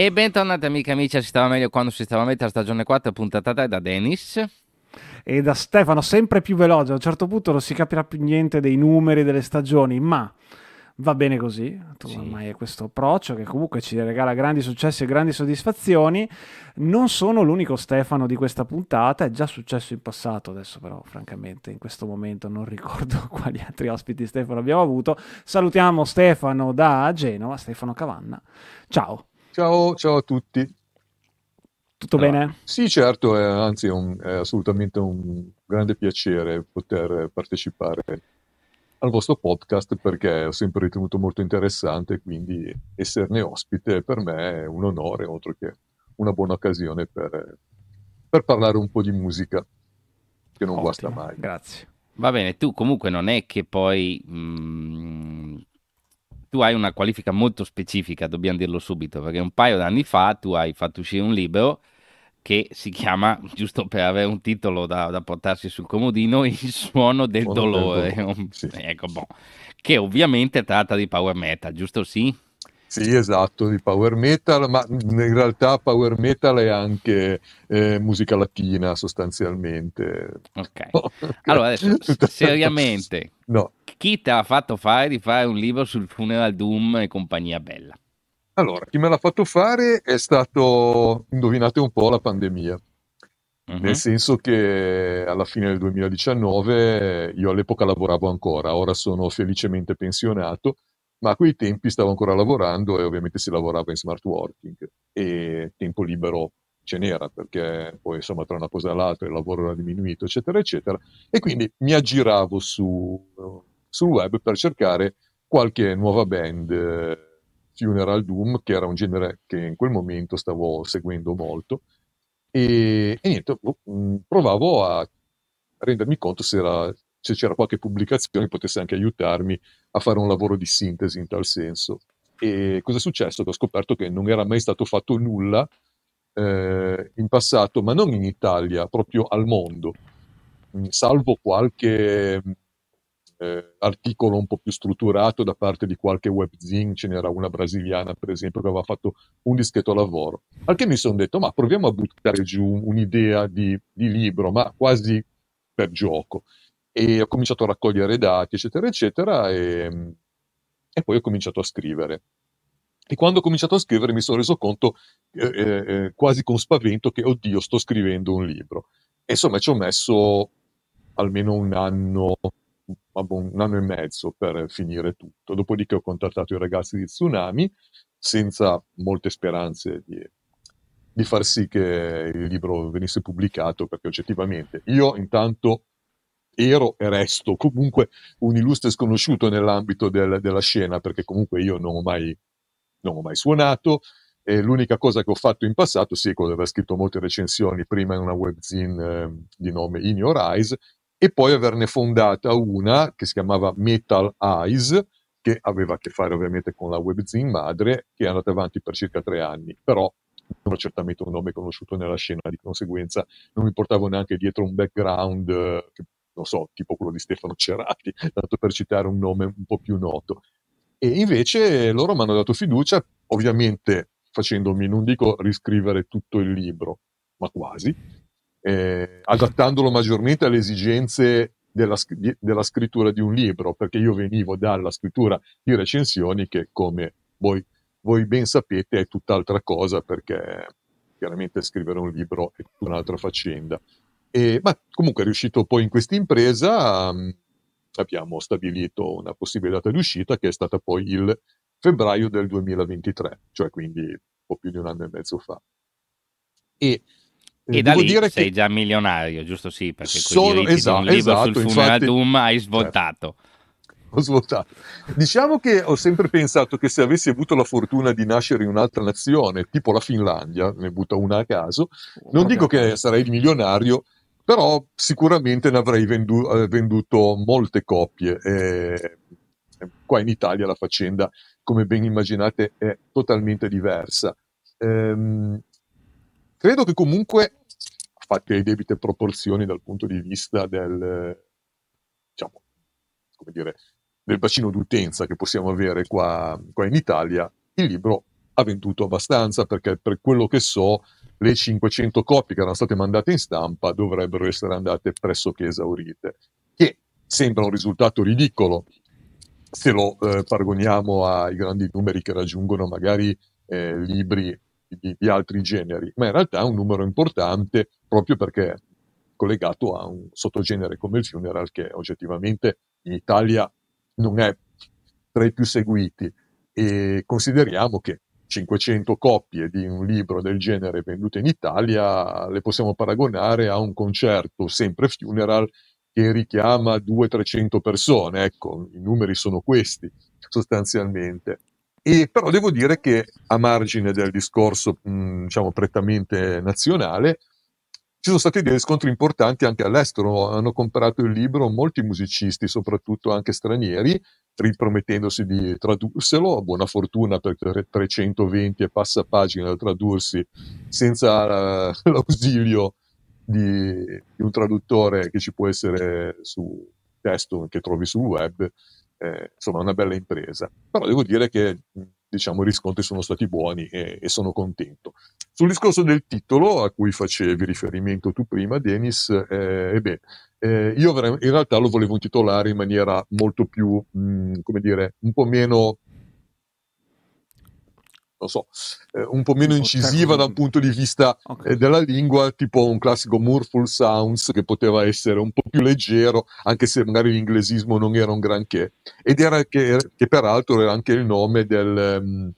E bentornati amiche e amici a Si stava meglio quando si stava meglio, stagione 4, puntata da Dennis e da Stefano, sempre più veloce. A un certo punto non si capirà più niente dei numeri delle stagioni, ma va bene così. Sì. Ormai è questo approccio che comunque ci regala grandi successi e grandi soddisfazioni. Non sono l'unico Stefano di questa puntata, è già successo in passato, adesso però francamente in questo momento non ricordo quali altri ospiti Stefano abbiamo avuto. Salutiamo Stefano da Genova, Stefano Cavanna. Ciao. Ciao, ciao a tutti. Tutto allora, bene? Sì, certo, è, anzi è, un, è assolutamente un grande piacere poter partecipare al vostro podcast perché ho sempre ritenuto molto interessante, quindi esserne ospite per me è un onore, oltre che una buona occasione per, per parlare un po' di musica, che non Ottimo, guasta mai. Grazie. Va bene, tu comunque non è che poi... Mh mm, tu hai una qualifica molto specifica, dobbiamo dirlo subito, perché un paio d'anni fa tu hai fatto uscire un libro che si chiama, giusto per avere un titolo da, da portarsi sul comodino, Il suono del suono dolore. Del dolore. Sì. ecco, boh. Che ovviamente tratta di power metal, giusto? Sì. Sì, esatto, di power metal, ma in realtà power metal è anche eh, musica latina sostanzialmente. Ok. Allora, adesso, seriamente, no chi te l'ha fatto fare di fare un libro sul funeral doom e compagnia bella? Allora, chi me l'ha fatto fare è stato, indovinate un po', la pandemia. Uh-huh. Nel senso che alla fine del 2019 io all'epoca lavoravo ancora, ora sono felicemente pensionato, ma a quei tempi stavo ancora lavorando e ovviamente si lavorava in smart working e tempo libero ce n'era perché poi insomma tra una cosa e l'altra il lavoro era diminuito eccetera eccetera e quindi mi aggiravo su sul web per cercare qualche nuova band, eh, Funeral Doom, che era un genere che in quel momento stavo seguendo molto, e, e niente, boh, mm, provavo a rendermi conto se, era, se c'era qualche pubblicazione che potesse anche aiutarmi a fare un lavoro di sintesi in tal senso. E cosa è successo? ho scoperto che non era mai stato fatto nulla eh, in passato, ma non in Italia, proprio al mondo, mm, salvo qualche eh, articolo un po' più strutturato da parte di qualche webzine, ce n'era una brasiliana per esempio che aveva fatto un dischetto lavoro, al che mi sono detto ma proviamo a buttare giù un'idea di, di libro, ma quasi per gioco. E ho cominciato a raccogliere dati, eccetera, eccetera, e, ehm, e poi ho cominciato a scrivere. E quando ho cominciato a scrivere mi sono reso conto eh, eh, eh, quasi con spavento che, oddio, sto scrivendo un libro. E insomma ci ho messo almeno un anno, un anno e mezzo per finire tutto. Dopodiché ho contattato i ragazzi di Tsunami senza molte speranze di, di far sì che il libro venisse pubblicato, perché oggettivamente io intanto ero e resto comunque un illustre sconosciuto nell'ambito del, della scena, perché comunque io non ho mai, non ho mai suonato. E l'unica cosa che ho fatto in passato, sì, quello di aver scritto molte recensioni, prima in una webzine eh, di nome In Your Eyes e poi averne fondata una che si chiamava Metal Eyes, che aveva a che fare ovviamente con la webzine madre, che è andata avanti per circa tre anni, però non ho certamente un nome conosciuto nella scena, di conseguenza non mi portavo neanche dietro un background, eh, che, non so, tipo quello di Stefano Cerati, tanto per citare un nome un po' più noto. E invece loro mi hanno dato fiducia, ovviamente facendomi, non dico riscrivere tutto il libro, ma quasi, eh, adattandolo maggiormente alle esigenze della, della, scrittura di un libro, perché io venivo dalla scrittura di recensioni che, come voi, voi ben sapete, è tutt'altra cosa, perché chiaramente scrivere un libro è un'altra faccenda. E, ma comunque è riuscito poi in questa impresa, mm, abbiamo stabilito una possibile data di uscita che è stata poi il febbraio del 2023, cioè quindi un po' più di un anno e mezzo fa. E e eh, da Devo lì sei già milionario, giusto? Sì, perché sono, esatto, un libro esatto, sul funeral infatti, doom hai certo. svoltato. Ho svoltato. Diciamo che ho sempre pensato che se avessi avuto la fortuna di nascere in un'altra nazione, tipo la Finlandia, ne butto una a caso, oh, non dico che sarei milionario, però sicuramente ne avrei vendu- eh, venduto molte copie. Eh, qua in Italia la faccenda, come ben immaginate, è totalmente diversa. Eh, credo che comunque, fatte le debite proporzioni dal punto di vista del, diciamo, come dire, del bacino d'utenza che possiamo avere qua, qua in Italia, il libro ha venduto abbastanza perché per quello che so le 500 copie che erano state mandate in stampa dovrebbero essere andate pressoché esaurite, che sembra un risultato ridicolo se lo eh, paragoniamo ai grandi numeri che raggiungono magari eh, libri di, altri generi, ma in realtà è un numero importante proprio perché è collegato a un sottogenere come il funeral che oggettivamente in Italia non è tra i più seguiti e consideriamo che 500 copie di un libro del genere vendute in Italia le possiamo paragonare a un concerto sempre funeral che richiama 200-300 persone, ecco, i numeri sono questi sostanzialmente. E però devo dire che a margine del discorso mh, diciamo prettamente nazionale, ci sono stati dei riscontri importanti anche all'estero, hanno comprato il libro molti musicisti, soprattutto anche stranieri, ripromettendosi di tradurselo, buona fortuna perché 320 e passa pagine da tradursi senza eh, l'ausilio di, di un traduttore che ci può essere su testo che trovi sul web, eh, insomma, una bella impresa. Però devo dire che diciamo, i riscontri sono stati buoni e, e, sono contento. Sul discorso del titolo a cui facevi riferimento tu prima, Denis, eh, eh beh, eh, io in realtà lo volevo intitolare in maniera molto più, mh, mm, come dire, un po' meno non so, eh, un po' meno incisiva dal punto di vista okay. eh, della lingua, tipo un classico Murful Sounds che poteva essere un po' più leggero, anche se magari l'inglesismo non era un granché. Ed era che, che peraltro era anche il nome del, ehm,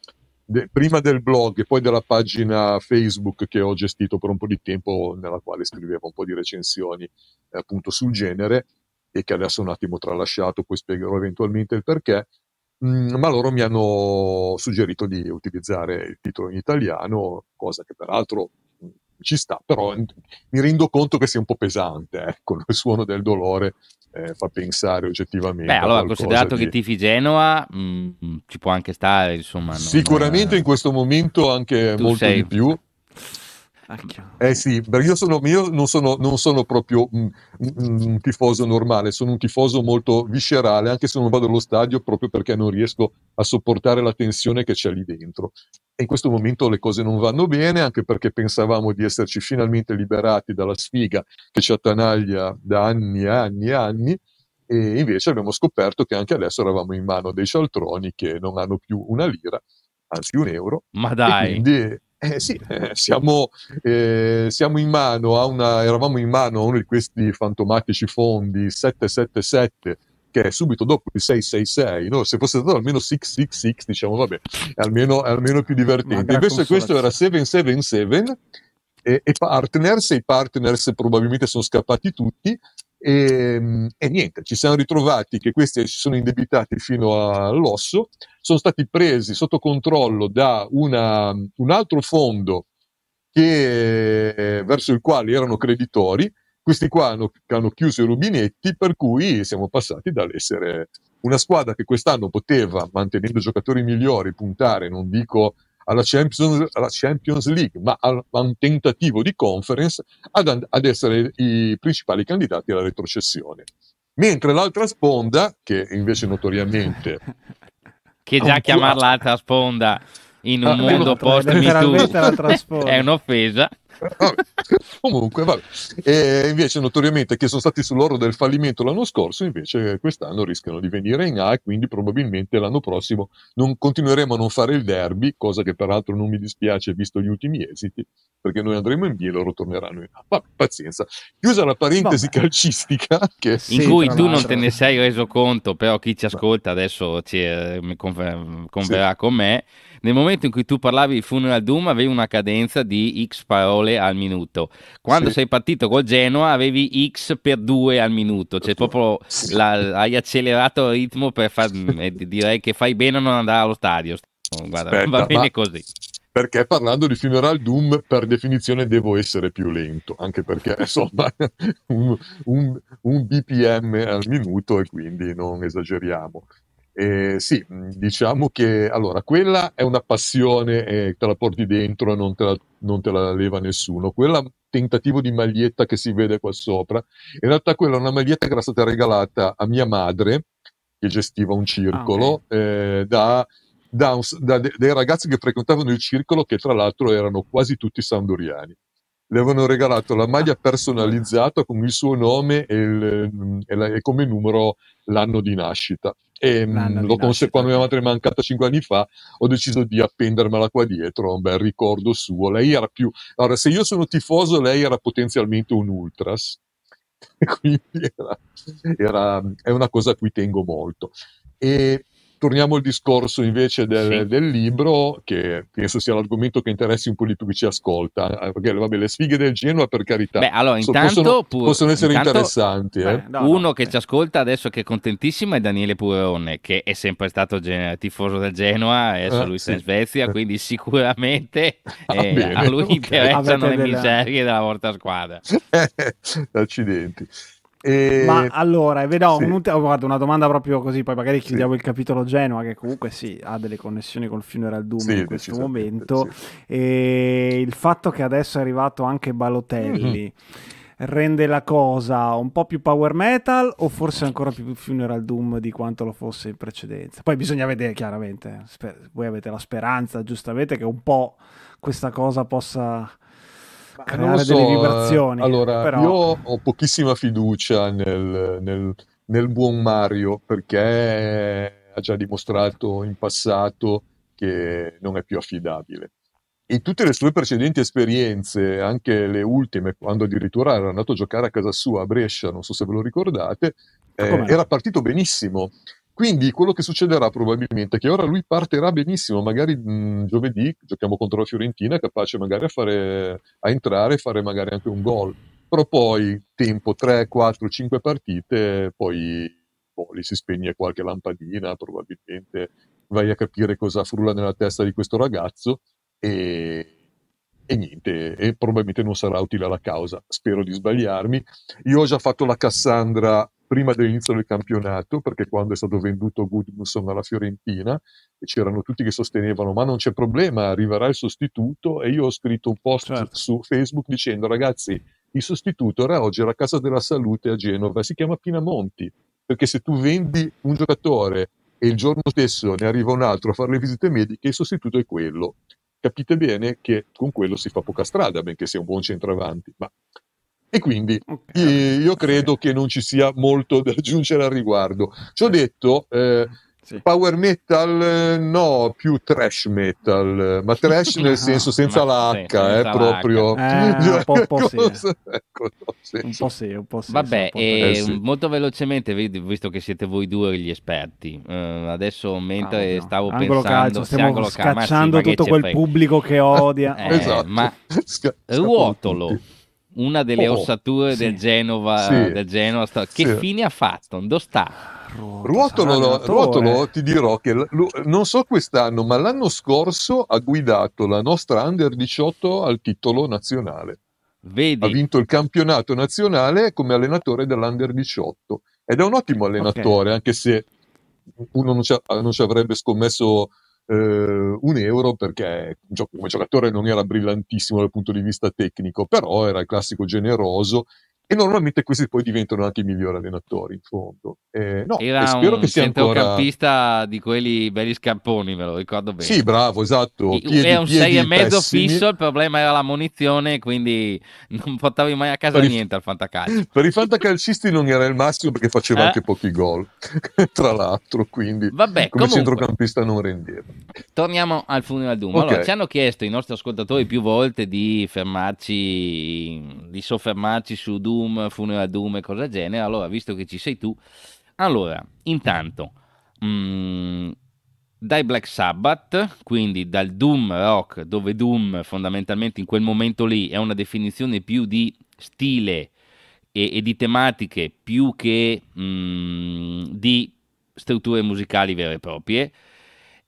de, prima del blog e poi della pagina Facebook che ho gestito per un po' di tempo, nella quale scrivevo un po' di recensioni eh, appunto sul genere e che adesso un attimo tralasciato, poi spiegherò eventualmente il perché. Mm, ma loro mi hanno suggerito di utilizzare il titolo in italiano, cosa che peraltro mm, ci sta, però mm, mi rendo conto che sia un po' pesante, ecco, il suono del dolore eh, fa pensare oggettivamente. Beh, allora, considerato di... che tifi Genoa, mh, ci può anche stare, insomma. Sicuramente no, in questo momento anche molto sei... di più. Eh sì, perché io, sono, io non, sono, non, sono, proprio un, un tifoso normale, sono un tifoso molto viscerale, anche se non vado allo stadio proprio perché non riesco a sopportare la tensione che c'è lì dentro. E in questo momento le cose non vanno bene, anche perché pensavamo di esserci finalmente liberati dalla sfiga che ci attanaglia da anni e anni e anni, e invece abbiamo scoperto che anche adesso eravamo in mano dei cialtroni che non hanno più una lira, anzi un euro. Ma dai! E quindi eh sì, eh, siamo, eh, siamo, in mano a una, eravamo in mano a uno di questi fantomatici fondi 777 che è subito dopo il 666, no? se fosse stato almeno 666 diciamo vabbè, è almeno, è almeno più divertente. Invece questo era 777 e, e partners, e i partners probabilmente sono scappati tutti e, ehm, e, niente, ci siamo ritrovati che questi si sono indebitati fino all'osso, sono stati presi sotto controllo da una, un altro fondo che, verso il quale erano creditori, questi qua hanno, hanno chiuso i rubinetti, per cui siamo passati dall'essere una squadra che quest'anno poteva, mantenendo giocatori migliori, puntare, non dico alla Champions, alla Champions League, ma a, a, un tentativo di conference ad, ad essere i principali candidati alla retrocessione. Mentre l'altra sponda, che invece notoriamente... che già chiamarla altra sponda in un ah, mondo post-MeToo è un'offesa. Comunque, vabbè. E invece, notoriamente, che sono stati sull'oro del fallimento l'anno scorso, invece quest'anno rischiano di venire in A e quindi probabilmente l'anno prossimo non continueremo a non fare il derby, cosa che peraltro non mi dispiace visto gli ultimi esiti, perché noi andremo in B e loro torneranno in A. Vabbè, pazienza. Chiusa la parentesi vabbè. calcistica, che... in cui tu non te ne sei reso conto, però chi ci ascolta adesso ci, eh, converrà sì. con me nel momento in cui tu parlavi di Funeral Doom avevi una cadenza di X parole al minuto. Quando sì. sei partito col Genoa avevi X per 2 al minuto, cioè proprio sì. la, hai accelerato il ritmo per far, eh, direi che fai bene a non andare allo stadio. Guarda, Aspetta, va bene così perché parlando di Funeral Doom per definizione devo essere più lento, anche perché insomma un, un, un, BPM al minuto e quindi non esageriamo. Eh, sì, mm, diciamo che allora quella è una passione, eh, te la porti dentro e non, non te la, leva nessuno. Quella mm, tentativo di maglietta che si vede qua sopra, in realtà quella è una maglietta che era stata regalata a mia madre, che gestiva un circolo, ah, okay. eh, da, da, un, da de, dei ragazzi che frequentavano il circolo, che tra l'altro erano quasi tutti sanduriani. Le avevano regalato la maglia personalizzata con il suo nome e, il, mm, e, la, e come numero l'anno di nascita. E ehm, lo conosce quando mia madre è mancata cinque anni fa, ho deciso di appendermela qua dietro, un bel ricordo suo. Lei era più... Allora, se io sono tifoso, lei era potenzialmente un ultras, quindi era, era, è una cosa a cui tengo molto. E torniamo al discorso invece del, sì. del, libro, che penso sia l'argomento che interessi un po' di più chi ci ascolta. Eh, perché, vabbè, le sfighe del Genoa, per carità, Beh, allora, intanto, possono, pur, possono, essere intanto, interessanti. Eh. Beh, eh. no, uno no, che eh. ci ascolta adesso, che è contentissimo, è Daniele Pureone, che è sempre stato gen- tifoso del Genoa, adesso eh, lui sta sì. in Svezia, quindi sicuramente ah, eh, bene, a lui okay. interessano Avete le della... della vostra squadra. Accidenti. E... Ma allora, eh, vedo sì. un, oh, guarda, una domanda proprio così, poi magari chiudiamo sì. il capitolo Genoa, che comunque sì, ha delle connessioni col Funeral Doom sì, in questo momento. Mm-hmm. E il fatto che adesso è arrivato anche Balotelli. Mm-hmm rende la cosa un po' più power metal o forse ancora più funeral doom di quanto lo fosse in precedenza. Poi bisogna vedere chiaramente, eh, voi avete la speranza giustamente che un po' questa cosa possa creare so, delle eh, vibrazioni. Allora, però... io ho pochissima fiducia nel, nel, nel buon Mario perché ha già dimostrato in passato che non è più affidabile in tutte le sue precedenti esperienze, anche le ultime, quando addirittura era andato a giocare a casa sua a Brescia, non so se ve lo ricordate, eh, era partito benissimo. Quindi quello che succederà probabilmente è che ora lui partirà benissimo, magari mh, giovedì giochiamo contro la Fiorentina, capace magari a, fare, a entrare e fare magari anche un gol, però poi tempo 3, 4, 5 partite, poi boh, lì si spegne qualche lampadina, probabilmente vai a capire cosa frulla nella testa di questo ragazzo e, e niente, e probabilmente non sarà utile alla causa. Spero di sbagliarmi. Io ho già fatto la Cassandra prima dell'inizio del campionato, perché quando è stato venduto Goodmanson alla Fiorentina, c'erano tutti che sostenevano ma non c'è problema, arriverà il sostituto e io ho scritto un post certo. su Facebook dicendo ragazzi, il sostituto era oggi alla Casa della Salute a Genova, si chiama Pinamonti, perché se tu vendi un giocatore e il giorno stesso ne arriva un altro a fare le visite mediche, il sostituto è quello capite bene che con quello si fa poca strada, benché sia un buon centravanti. Ma e quindi okay. io credo che non ci sia molto da aggiungere al riguardo. Ci ho detto, eh, sì. Power metal eh, no, più trash metal, ma trash nel ah, senso senza l'H, sì, senza eh, proprio. Eh, cioè, un po', un po sì. Ecco, un po' sì, un po' sì. Vabbè, po eh, eh, sì. molto velocemente, visto che siete voi due gli esperti, uh, adesso mentre ah, no. stavo angolo pensando... Calcio, stiamo angolo scacciando calcio, tutto quel fai. pubblico che odia. eh, esatto. Ma Sca- ruotolo. Tutti una delle oh, ossature sì. del Genova, sì. del Genova che sì. fine ha fatto? Dove sta? Ruotolo, Ruotolo, ti dirò che lo, non so quest'anno, ma l'anno scorso ha guidato la nostra Under 18 al titolo nazionale. Vedi. Ha vinto il campionato nazionale come allenatore dell'Under 18 ed è un ottimo allenatore, okay. anche se uno non ci, non ci avrebbe scommesso eh, un euro perché come giocatore non era brillantissimo dal punto di vista tecnico, però era il classico generoso e normalmente questi poi diventano anche i migliori allenatori in fondo. Eh, no, Era spero un che sia centrocampista ancora... di quelli belli scamponi, ve lo ricordo bene. Sì, bravo, esatto. Piedi, era un 6,5 fisso, il problema era la munizione, quindi non portavi mai a casa per niente i... al fantacalcio. Per i fantacalcisti non era il massimo perché faceva eh? anche pochi gol, tra l'altro, quindi Vabbè, come comunque, centrocampista non rendeva. Torniamo al Funeral Doom. Okay. Allora, ci hanno chiesto i nostri ascoltatori più volte di fermarci, di soffermarci su Doom Doom, Funeral Doom e cose del genere. Allora, visto che ci sei tu, allora, intanto, mh, mm, dai Black Sabbath, quindi dal Doom Rock, dove Doom fondamentalmente in quel momento lì è una definizione più di stile e, e di tematiche più che mh, mm, di strutture musicali vere e proprie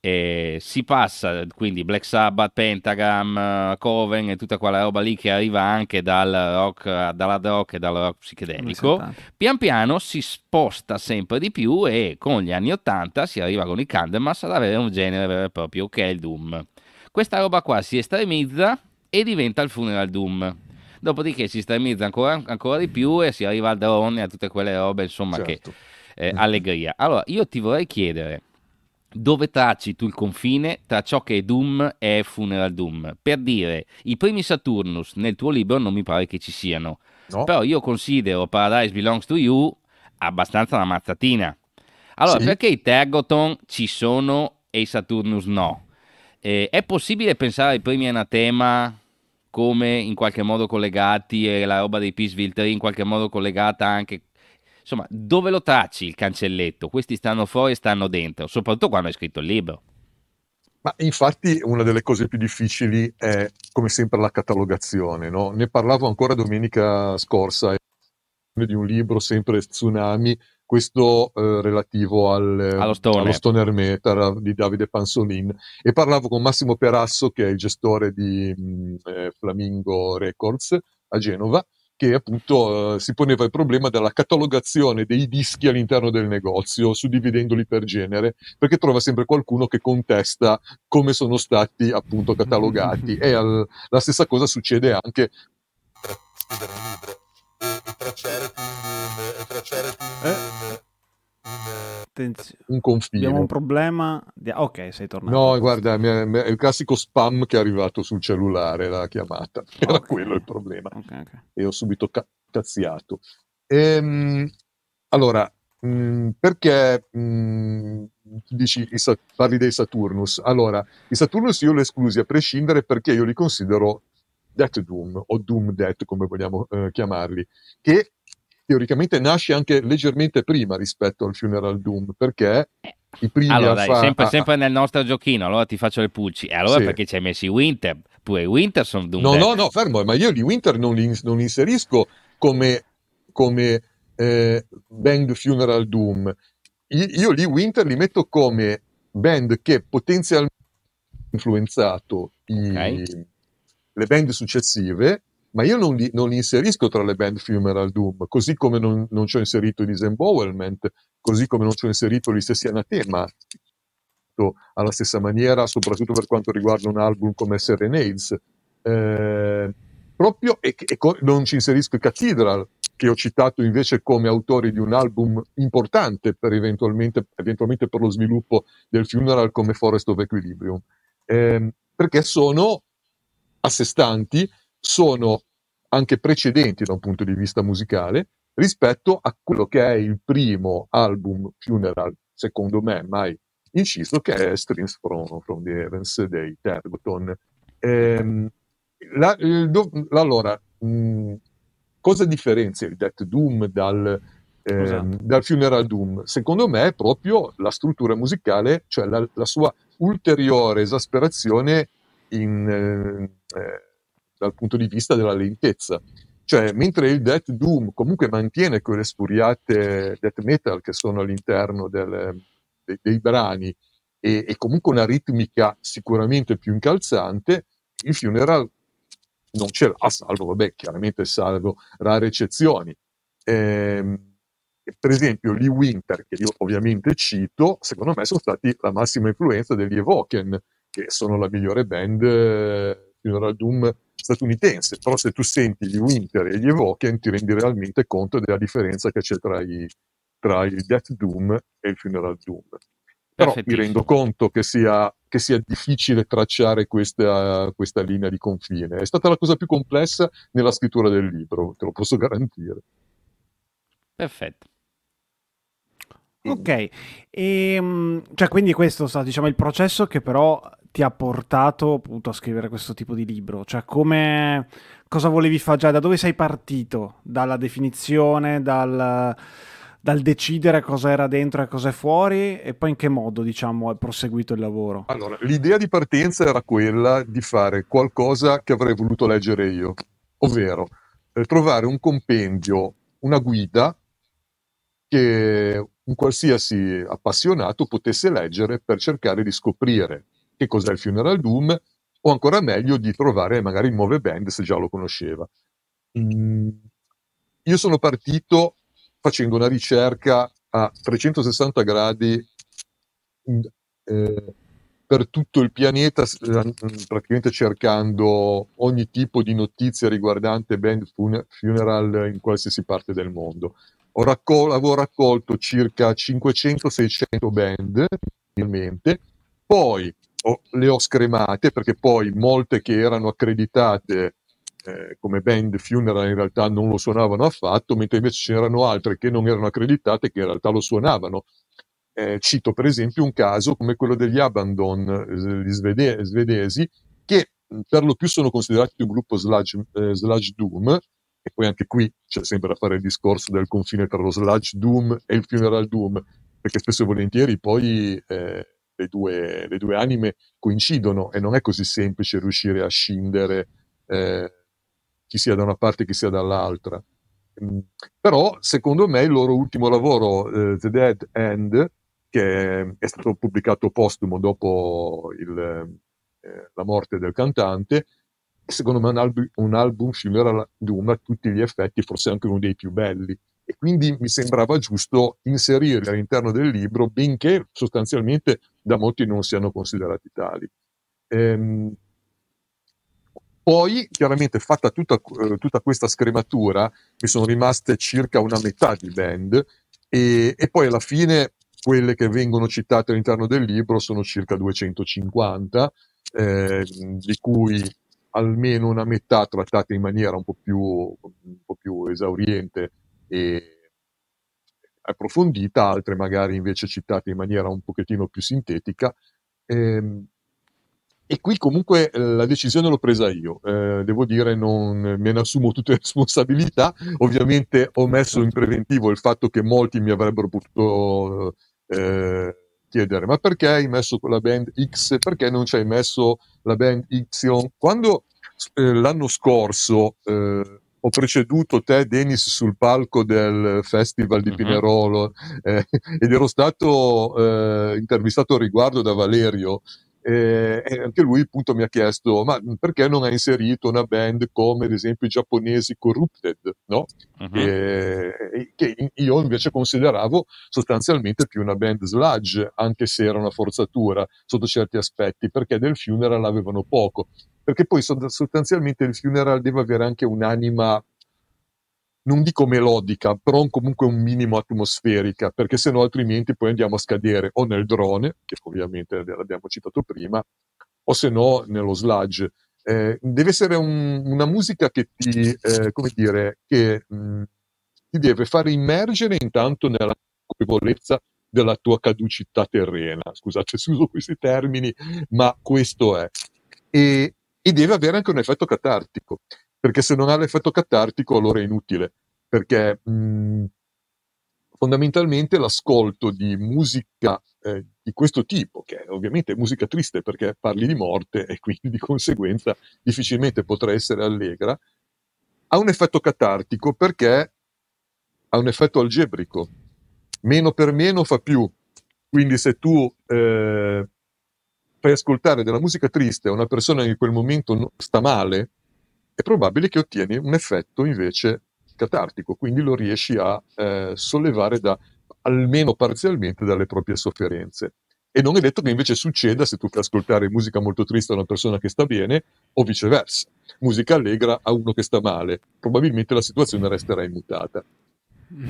e si passa quindi Black Sabbath, Pentagram, eh, Coven e tutta quella roba lì che arriva anche dal rock, dalla rock e dal rock psichedelico. Pian piano si sposta sempre di più e con gli anni 80 si arriva con i Candlemas ad avere un genere vero e proprio che è il Doom. Questa roba qua si estremizza e diventa il Funeral Doom. Dopodiché si estremizza ancora, ancora di più e si arriva al drone e a tutte quelle robe, insomma, certo. che eh, allegria. Allora, io ti vorrei chiedere dove tracci tu il confine tra ciò che è Doom e Funeral Doom. Per dire, i primi Saturnus nel tuo libro non mi pare che ci siano, no. però io considero Paradise Belongs to You abbastanza una mazzatina. Allora, sì. perché i Tergoton ci sono e i Saturnus no? Eh, è possibile pensare ai primi anatema come in qualche modo collegati e la roba dei Peace 3 in qualche modo collegata anche Insomma, dove lo tracci il cancelletto? Questi stanno fuori e stanno dentro, soprattutto quando hai scritto il libro. Ma infatti una delle cose più difficili è come sempre la catalogazione, no? ne parlavo ancora domenica scorsa eh, di un libro sempre Tsunami, questo eh, relativo al, eh, allo, stoner. allo, stoner. metal di Davide Pansolin e parlavo con Massimo Perasso che è il gestore di mh, mm, eh, Flamingo Records a Genova che appunto eh, si poneva il problema della catalogazione dei dischi all'interno del negozio, suddividendoli per genere, perché trova sempre qualcuno che contesta come sono stati appunto catalogati. e al, la stessa cosa succede anche scrivere libro e, e tracciare quindi un, e tracciare quindi eh? un eh, un confine. Abbiamo un problema. Di... Ah, ok, sei tornato. No, guarda, è il classico spam che è arrivato sul cellulare la chiamata. Era quello il problema. Okay, okay. E ho subito ca- cazziato. Ehm, allora, mh, mm, perché mh, mm, dici, i, parli dei Saturnus? Allora, i Saturnus io li esclusi a prescindere perché io li considero Death Doom o Doom Death, come vogliamo eh, chiamarli, che teoricamente nasce anche leggermente prima rispetto al Funeral Doom, perché eh. i primi allora, dai, fa... sempre, sempre, nel nostro giochino, allora ti faccio le pulci. E allora sì. perché ci hai messo i Winter? Pure i Winter sono Doom. No, Death. no, no, fermo, ma io di Winter non li, non li inserisco come, come eh, band Funeral Doom. Io lì Winter li metto come band che potenzialmente ha influenzato i, okay. le band successive ma io non li, non li, inserisco tra le band Fumeral Doom, così come non, non ci ho inserito i Disembowelment, così come non ci ho inserito gli stessi anatema, alla stessa maniera, soprattutto per quanto riguarda un album come Serenades. Eh, proprio e, e co- non ci inserisco i Cathedral, che ho citato invece come autori di un album importante per eventualmente, eventualmente per lo sviluppo del funeral come Forest of Equilibrium, eh, perché sono a sé stanti sono anche precedenti da un punto di vista musicale rispetto a quello che è il primo album funeral, secondo me mai inciso, che è Strings from, from the Heavens dei Tergoton. Ehm, la, do, allora, mh, mm, cosa differenzia il Death Doom dal, ehm, esatto. dal, Funeral Doom? Secondo me è proprio la struttura musicale, cioè la, la sua ulteriore esasperazione in... Eh, dal punto di vista della lentezza. Cioè, mentre il Death Doom comunque mantiene quelle spuriate death metal che sono all'interno del, dei, dei, brani e, e comunque una ritmica sicuramente più incalzante, il Funeral non ce l'ha, salvo, vabbè, chiaramente salvo rare eccezioni. Eh, per esempio, gli Winter, che io ovviamente cito, secondo me sono stati la massima influenza degli Evoken, che sono la migliore band eh, Funeral Doom statunitense, però se tu senti gli Winter e gli Evoken ti rendi realmente conto della differenza che c'è tra, i, tra il Death Doom e il Funeral Doom. Però mi rendo conto che sia, che sia difficile tracciare questa, questa linea di confine. È stata la cosa più complessa nella scrittura del libro, te lo posso garantire. Perfetto. Ok, e, ehm, cioè, quindi questo sta, diciamo, il processo che però ti ha portato appunto a scrivere questo tipo di libro? Cioè, come cosa volevi fare già? Da dove sei partito? Dalla definizione, dal, dal decidere cosa era dentro e cosa è fuori? E poi in che modo, diciamo, è proseguito il lavoro? Allora, l'idea di partenza era quella di fare qualcosa che avrei voluto leggere io, ovvero eh, trovare un compendio, una guida che un qualsiasi appassionato potesse leggere per cercare di scoprire che cos'è il Funeral Doom, o ancora meglio di trovare magari nuove band se già lo conosceva. Mm. Io sono partito facendo una ricerca a 360 gradi mm, eh, per tutto il pianeta, eh, mm, praticamente cercando ogni tipo di notizia riguardante band fun- funeral in qualsiasi parte del mondo. Raccol- avevo raccolto circa 500-600 band, ovviamente. Poi ho, le ho scremate perché poi molte che erano accreditate eh, come band funeral in realtà non lo suonavano affatto, mentre invece c'erano altre che non erano accreditate che in realtà lo suonavano. Eh, cito per esempio un caso come quello degli Abandon, eh, gli svede- svedesi, che mm, per lo più sono considerati un gruppo sludge, eh, sludge doom, e poi anche qui c'è sempre da fare il discorso del confine tra lo sludge doom e il funeral doom, perché spesso e volentieri poi eh, le due, le due anime coincidono e non è così semplice riuscire a scindere eh, chi sia da una parte e chi sia dall'altra. Mm, però, secondo me, il loro ultimo lavoro, eh, The Dead End, che è stato pubblicato postumo dopo il, eh, la morte del cantante, secondo me è un, alb- un album Schiller a tutti gli effetti, forse anche uno dei più belli e quindi mi sembrava giusto inserirli all'interno del libro, benché sostanzialmente da molti non siano considerati tali. Ehm, poi, chiaramente, fatta tutta, eh, tutta, questa scrematura, mi sono rimaste circa una metà di band, e, e poi alla fine quelle che vengono citate all'interno del libro sono circa 250, eh, di cui almeno una metà trattate in maniera un po' più, un po più esauriente e approfondita, altre magari invece citate in maniera un pochettino più sintetica. Ehm, e qui comunque eh, la decisione l'ho presa io, eh, devo dire non me ne assumo tutte le responsabilità, ovviamente ho messo in preventivo il fatto che molti mi avrebbero potuto eh, chiedere ma perché hai messo quella band X, perché non ci hai messo la band Y? Quando eh, l'anno scorso eh, ho preceduto te, Denis, sul palco del Festival di mhm. Pinerolo eh, ed ero stato eh, intervistato a riguardo da Valerio eh, anche lui appunto mi ha chiesto ma perché non ha inserito una band come ad esempio i giapponesi Corrupted no? Uh-huh. Eh, che io invece consideravo sostanzialmente più una band sludge anche se era una forzatura sotto certi aspetti perché del funeral avevano poco perché poi sostanzialmente il funeral deve avere anche un'anima non dico melodica, però comunque un minimo atmosferica, perché se no altrimenti poi andiamo a scadere o nel drone, che ovviamente l'abbiamo citato prima, o se no nello sludge. Eh, deve essere un, una musica che ti, eh, come dire, che mh, mm, ti deve far immergere intanto nella consapevolezza della tua caducità terrena. Scusate se uso questi termini, ma questo è. E, e deve avere anche un effetto catartico perché se non ha l'effetto catartico allora è inutile, perché mh, mm, fondamentalmente l'ascolto di musica eh, di questo tipo, che ovviamente è musica triste perché parli di morte e quindi di conseguenza difficilmente potrà essere allegra, ha un effetto catartico perché ha un effetto algebrico. Meno per meno fa più. Quindi se tu eh, fai ascoltare della musica triste a una persona che in quel momento sta male, è probabile che ottieni un effetto invece catartico, quindi lo riesci a eh, sollevare da, almeno parzialmente dalle proprie sofferenze. E non è detto che invece succeda se tu fai ascoltare musica molto triste a una persona che sta bene o viceversa, musica allegra a uno che sta male. Probabilmente la situazione resterà immutata.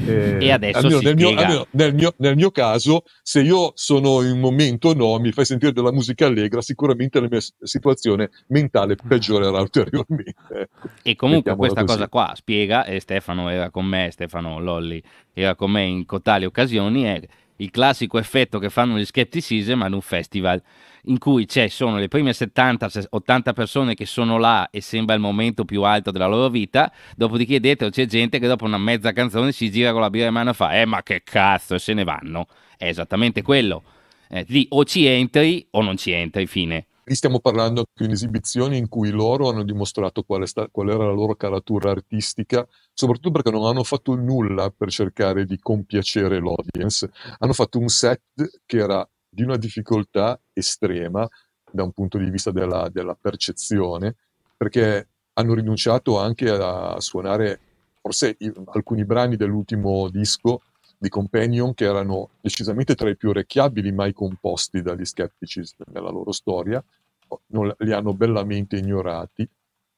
Eh, e adesso almeno, nel mio, almeno nel, mio, nel, mio, caso, se io sono in un momento no, mi fai sentire della musica allegra, sicuramente la mia situazione mentale peggiorerà mm. ulteriormente. E comunque questa così. cosa qua spiega, e Stefano era con me, Stefano Lolli era con me in cotali occasioni, è il classico effetto che fanno gli scetticism ad un festival in cui ci cioè, sono le prime 70-80 persone che sono là e sembra il momento più alto della loro vita, dopodiché dietro c'è gente che dopo una mezza canzone si gira con la birra in mano e fa eh ma che cazzo e se ne vanno. È esattamente quello. Eh, lì o ci entri o non ci entri, fine. Qui stiamo parlando di un'esibizione in cui loro hanno dimostrato qual, sta- qual era la loro caratura artistica, soprattutto perché non hanno fatto nulla per cercare di compiacere l'audience. Hanno fatto un set che era di una difficoltà estrema da un punto di vista della, della percezione, perché hanno rinunciato anche a suonare forse i, alcuni brani dell'ultimo disco di Companion che erano decisamente tra i più orecchiabili mai composti dagli scettici nella loro storia, oh, non, li hanno bellamente ignorati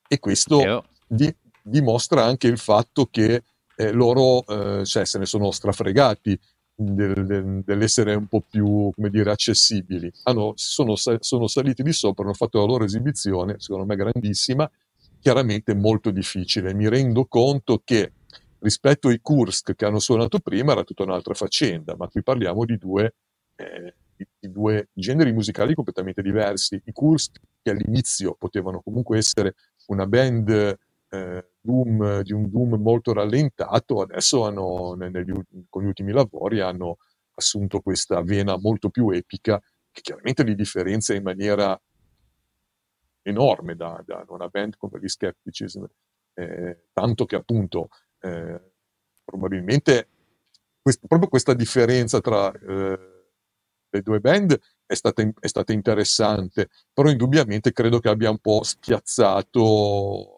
e questo di, dimostra anche il fatto che eh, loro eh, cioè, se ne sono strafregati del, dell'essere un po' più, come dire, accessibili. Hanno, sono, sono saliti di sopra, hanno fatto la loro esibizione, secondo me grandissima, chiaramente molto difficile. Mi rendo conto che rispetto ai Kursk che hanno suonato prima era tutta un'altra faccenda, ma qui parliamo di due, eh, di due generi musicali completamente diversi. I Kursk che all'inizio potevano comunque essere una band eh, boom, di un Doom molto rallentato, adesso hanno, negli, con gli ultimi lavori hanno assunto questa vena molto più epica che chiaramente li differenzia in maniera enorme da, da una band come gli Skepticism, eh, tanto che appunto eh, probabilmente questo, proprio questa differenza tra eh, le due band è stata, è stata interessante, però indubbiamente credo che abbia un po' spiazzato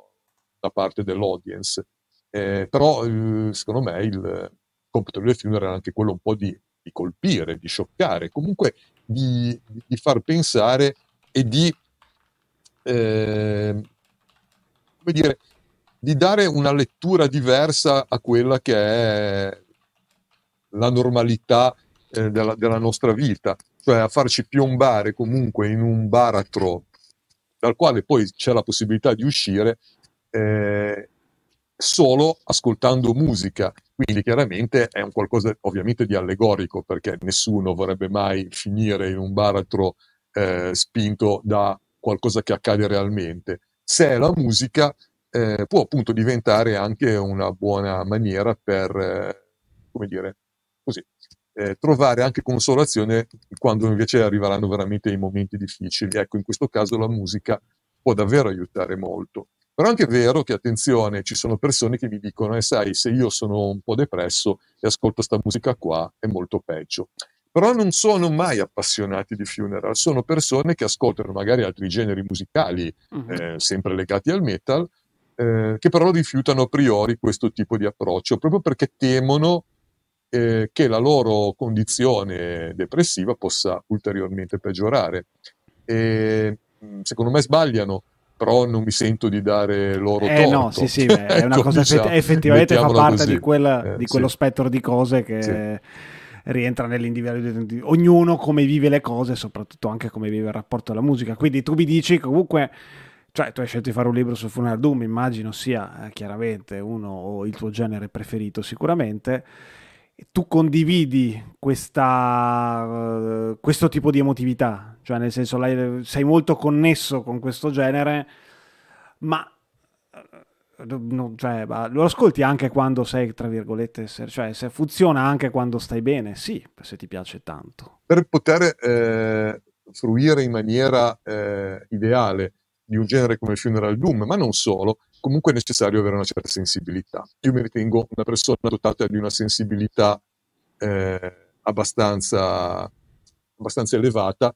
da parte dell'audience. Eh, però eh, secondo me il compito del film era anche quello un po' di, di colpire, di scioccare, comunque di, di far pensare e di, eh, come dire, di dare una lettura diversa a quella che è la normalità eh, della, della, nostra vita, cioè a farci piombare comunque in un baratro dal quale poi c'è la possibilità di uscire, eh, solo ascoltando musica. Quindi chiaramente è un qualcosa ovviamente di allegorico perché nessuno vorrebbe mai finire in un baratro eh, spinto da qualcosa che accade realmente. Se è la musica eh, può appunto diventare anche una buona maniera per, eh, come dire, così, eh, trovare anche consolazione quando invece arriveranno veramente i momenti difficili. Ecco, in questo caso la musica può davvero aiutare molto. Però anche è anche vero che, attenzione, ci sono persone che mi dicono, eh, sai, se io sono un po' depresso e ascolto questa musica qua è molto peggio. Però non sono mai appassionati di funeral, sono persone che ascoltano magari altri generi musicali, uh-huh. eh, sempre legati al metal, eh, che però rifiutano a priori questo tipo di approccio, proprio perché temono eh, che la loro condizione depressiva possa ulteriormente peggiorare. E, secondo me sbagliano, però non mi sento di dare loro eh, torto. no, sì, sì, beh, è una ecco, cosa diciamo, effettivamente fa parte di, quella, eh, di quello sì. spettro di cose che sì. rientra di Ognuno come vive le cose, soprattutto anche come vive il rapporto alla musica. Quindi tu mi dici comunque cioè tu hai scelto di fare un libro su Funeral Doom, immagino sia eh, chiaramente uno o il tuo genere preferito sicuramente tu condividi questa, uh, questo tipo di emotività, cioè nel senso sei molto connesso con questo genere, ma uh, eh, eh, no, cioè, lo ascolti anche quando sei, tra virgolette, se, cioè se funziona anche quando stai bene, sì, se ti piace tanto. Per poter eh, fruire in maniera eh, ideale di un genere come Funeral Doom, ma non solo, comunque è necessario avere una certa sensibilità. Io mi ritengo una persona dotata di una sensibilità eh, abbastanza, abbastanza elevata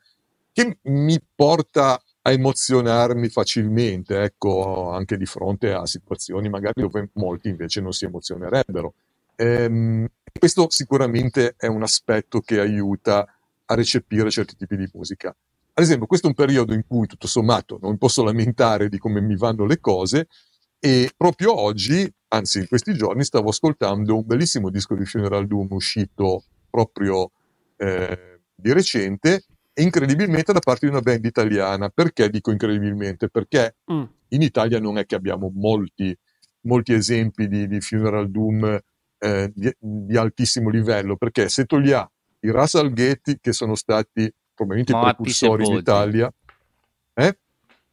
che mi porta a emozionarmi facilmente, ecco, anche di fronte a situazioni magari dove molti invece non si emozionerebbero. Ehm, questo sicuramente è un aspetto che aiuta a recepire certi tipi di musica. Ad esempio, questo è un periodo in cui tutto sommato non posso lamentare di come mi vanno le cose, e proprio oggi, anzi in questi giorni, stavo ascoltando un bellissimo disco di Funeral Doom uscito proprio eh, di recente, incredibilmente da parte di una band italiana. Perché dico incredibilmente? Perché mm. in Italia non è che abbiamo molti, molti esempi di, di Funeral Doom eh, di, di, altissimo livello, perché se togliamo i Rasalghetti, che sono stati probabilmente i precursori in Italia, eh?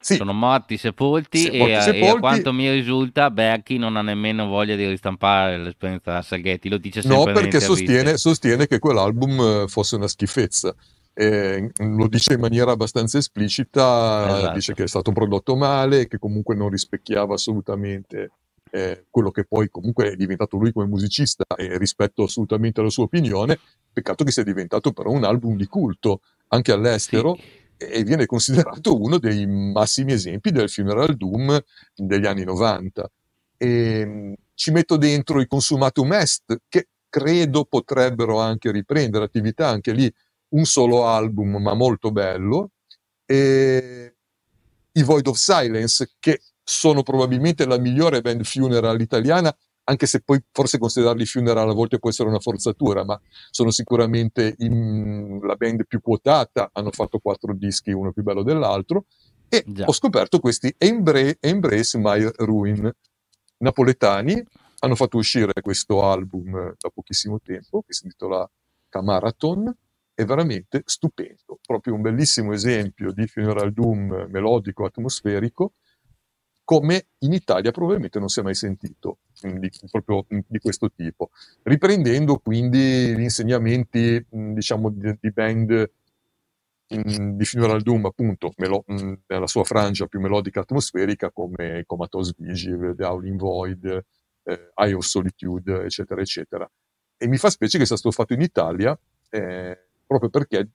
Sì. Sono morti sepolti, sepolti, e, sepolti, e, a quanto mi risulta Berchi non ha nemmeno voglia di ristampare l'esperienza da Salghetti, lo dice sempre. No, perché sostiene, sostiene, che quell'album eh, fosse una schifezza. Eh, lo dice in maniera abbastanza esplicita, esatto. dice che è stato prodotto male, che comunque non rispecchiava assolutamente eh, quello che poi comunque è diventato lui come musicista e rispetto assolutamente alla sua opinione, peccato che sia diventato però un album di culto anche all'estero. Sì e viene considerato uno dei massimi esempi del funeral doom degli anni 90. E ehm, ci metto dentro i consumatum est, che credo potrebbero anche riprendere attività, anche lì un solo album, ma molto bello, e ehm, i Void of Silence, che sono probabilmente la migliore band funeral italiana anche se poi forse considerarli funeral a volte può essere una forzatura, ma sono sicuramente in, la band più quotata, hanno fatto quattro dischi, uno più bello dell'altro, e Già. ho scoperto questi Embra- Embrace My Ruin, napoletani, hanno fatto uscire questo album eh, da pochissimo tempo, che si intitola Camarathon, è veramente stupendo, proprio un bellissimo esempio di funeral doom eh, melodico, atmosferico, come in Italia probabilmente non si è mai sentito mm, di, proprio mm, di questo tipo. Riprendendo quindi gli insegnamenti, mm, diciamo, di, di band di Funeral Doom, appunto, melo- nella sua frangia più melodica atmosferica, come Comatose Vigil, The Howling Void, eh, Eye of Solitude, eccetera, eccetera. E mi fa specie che sia stato fatto in Italia, eh, proprio perché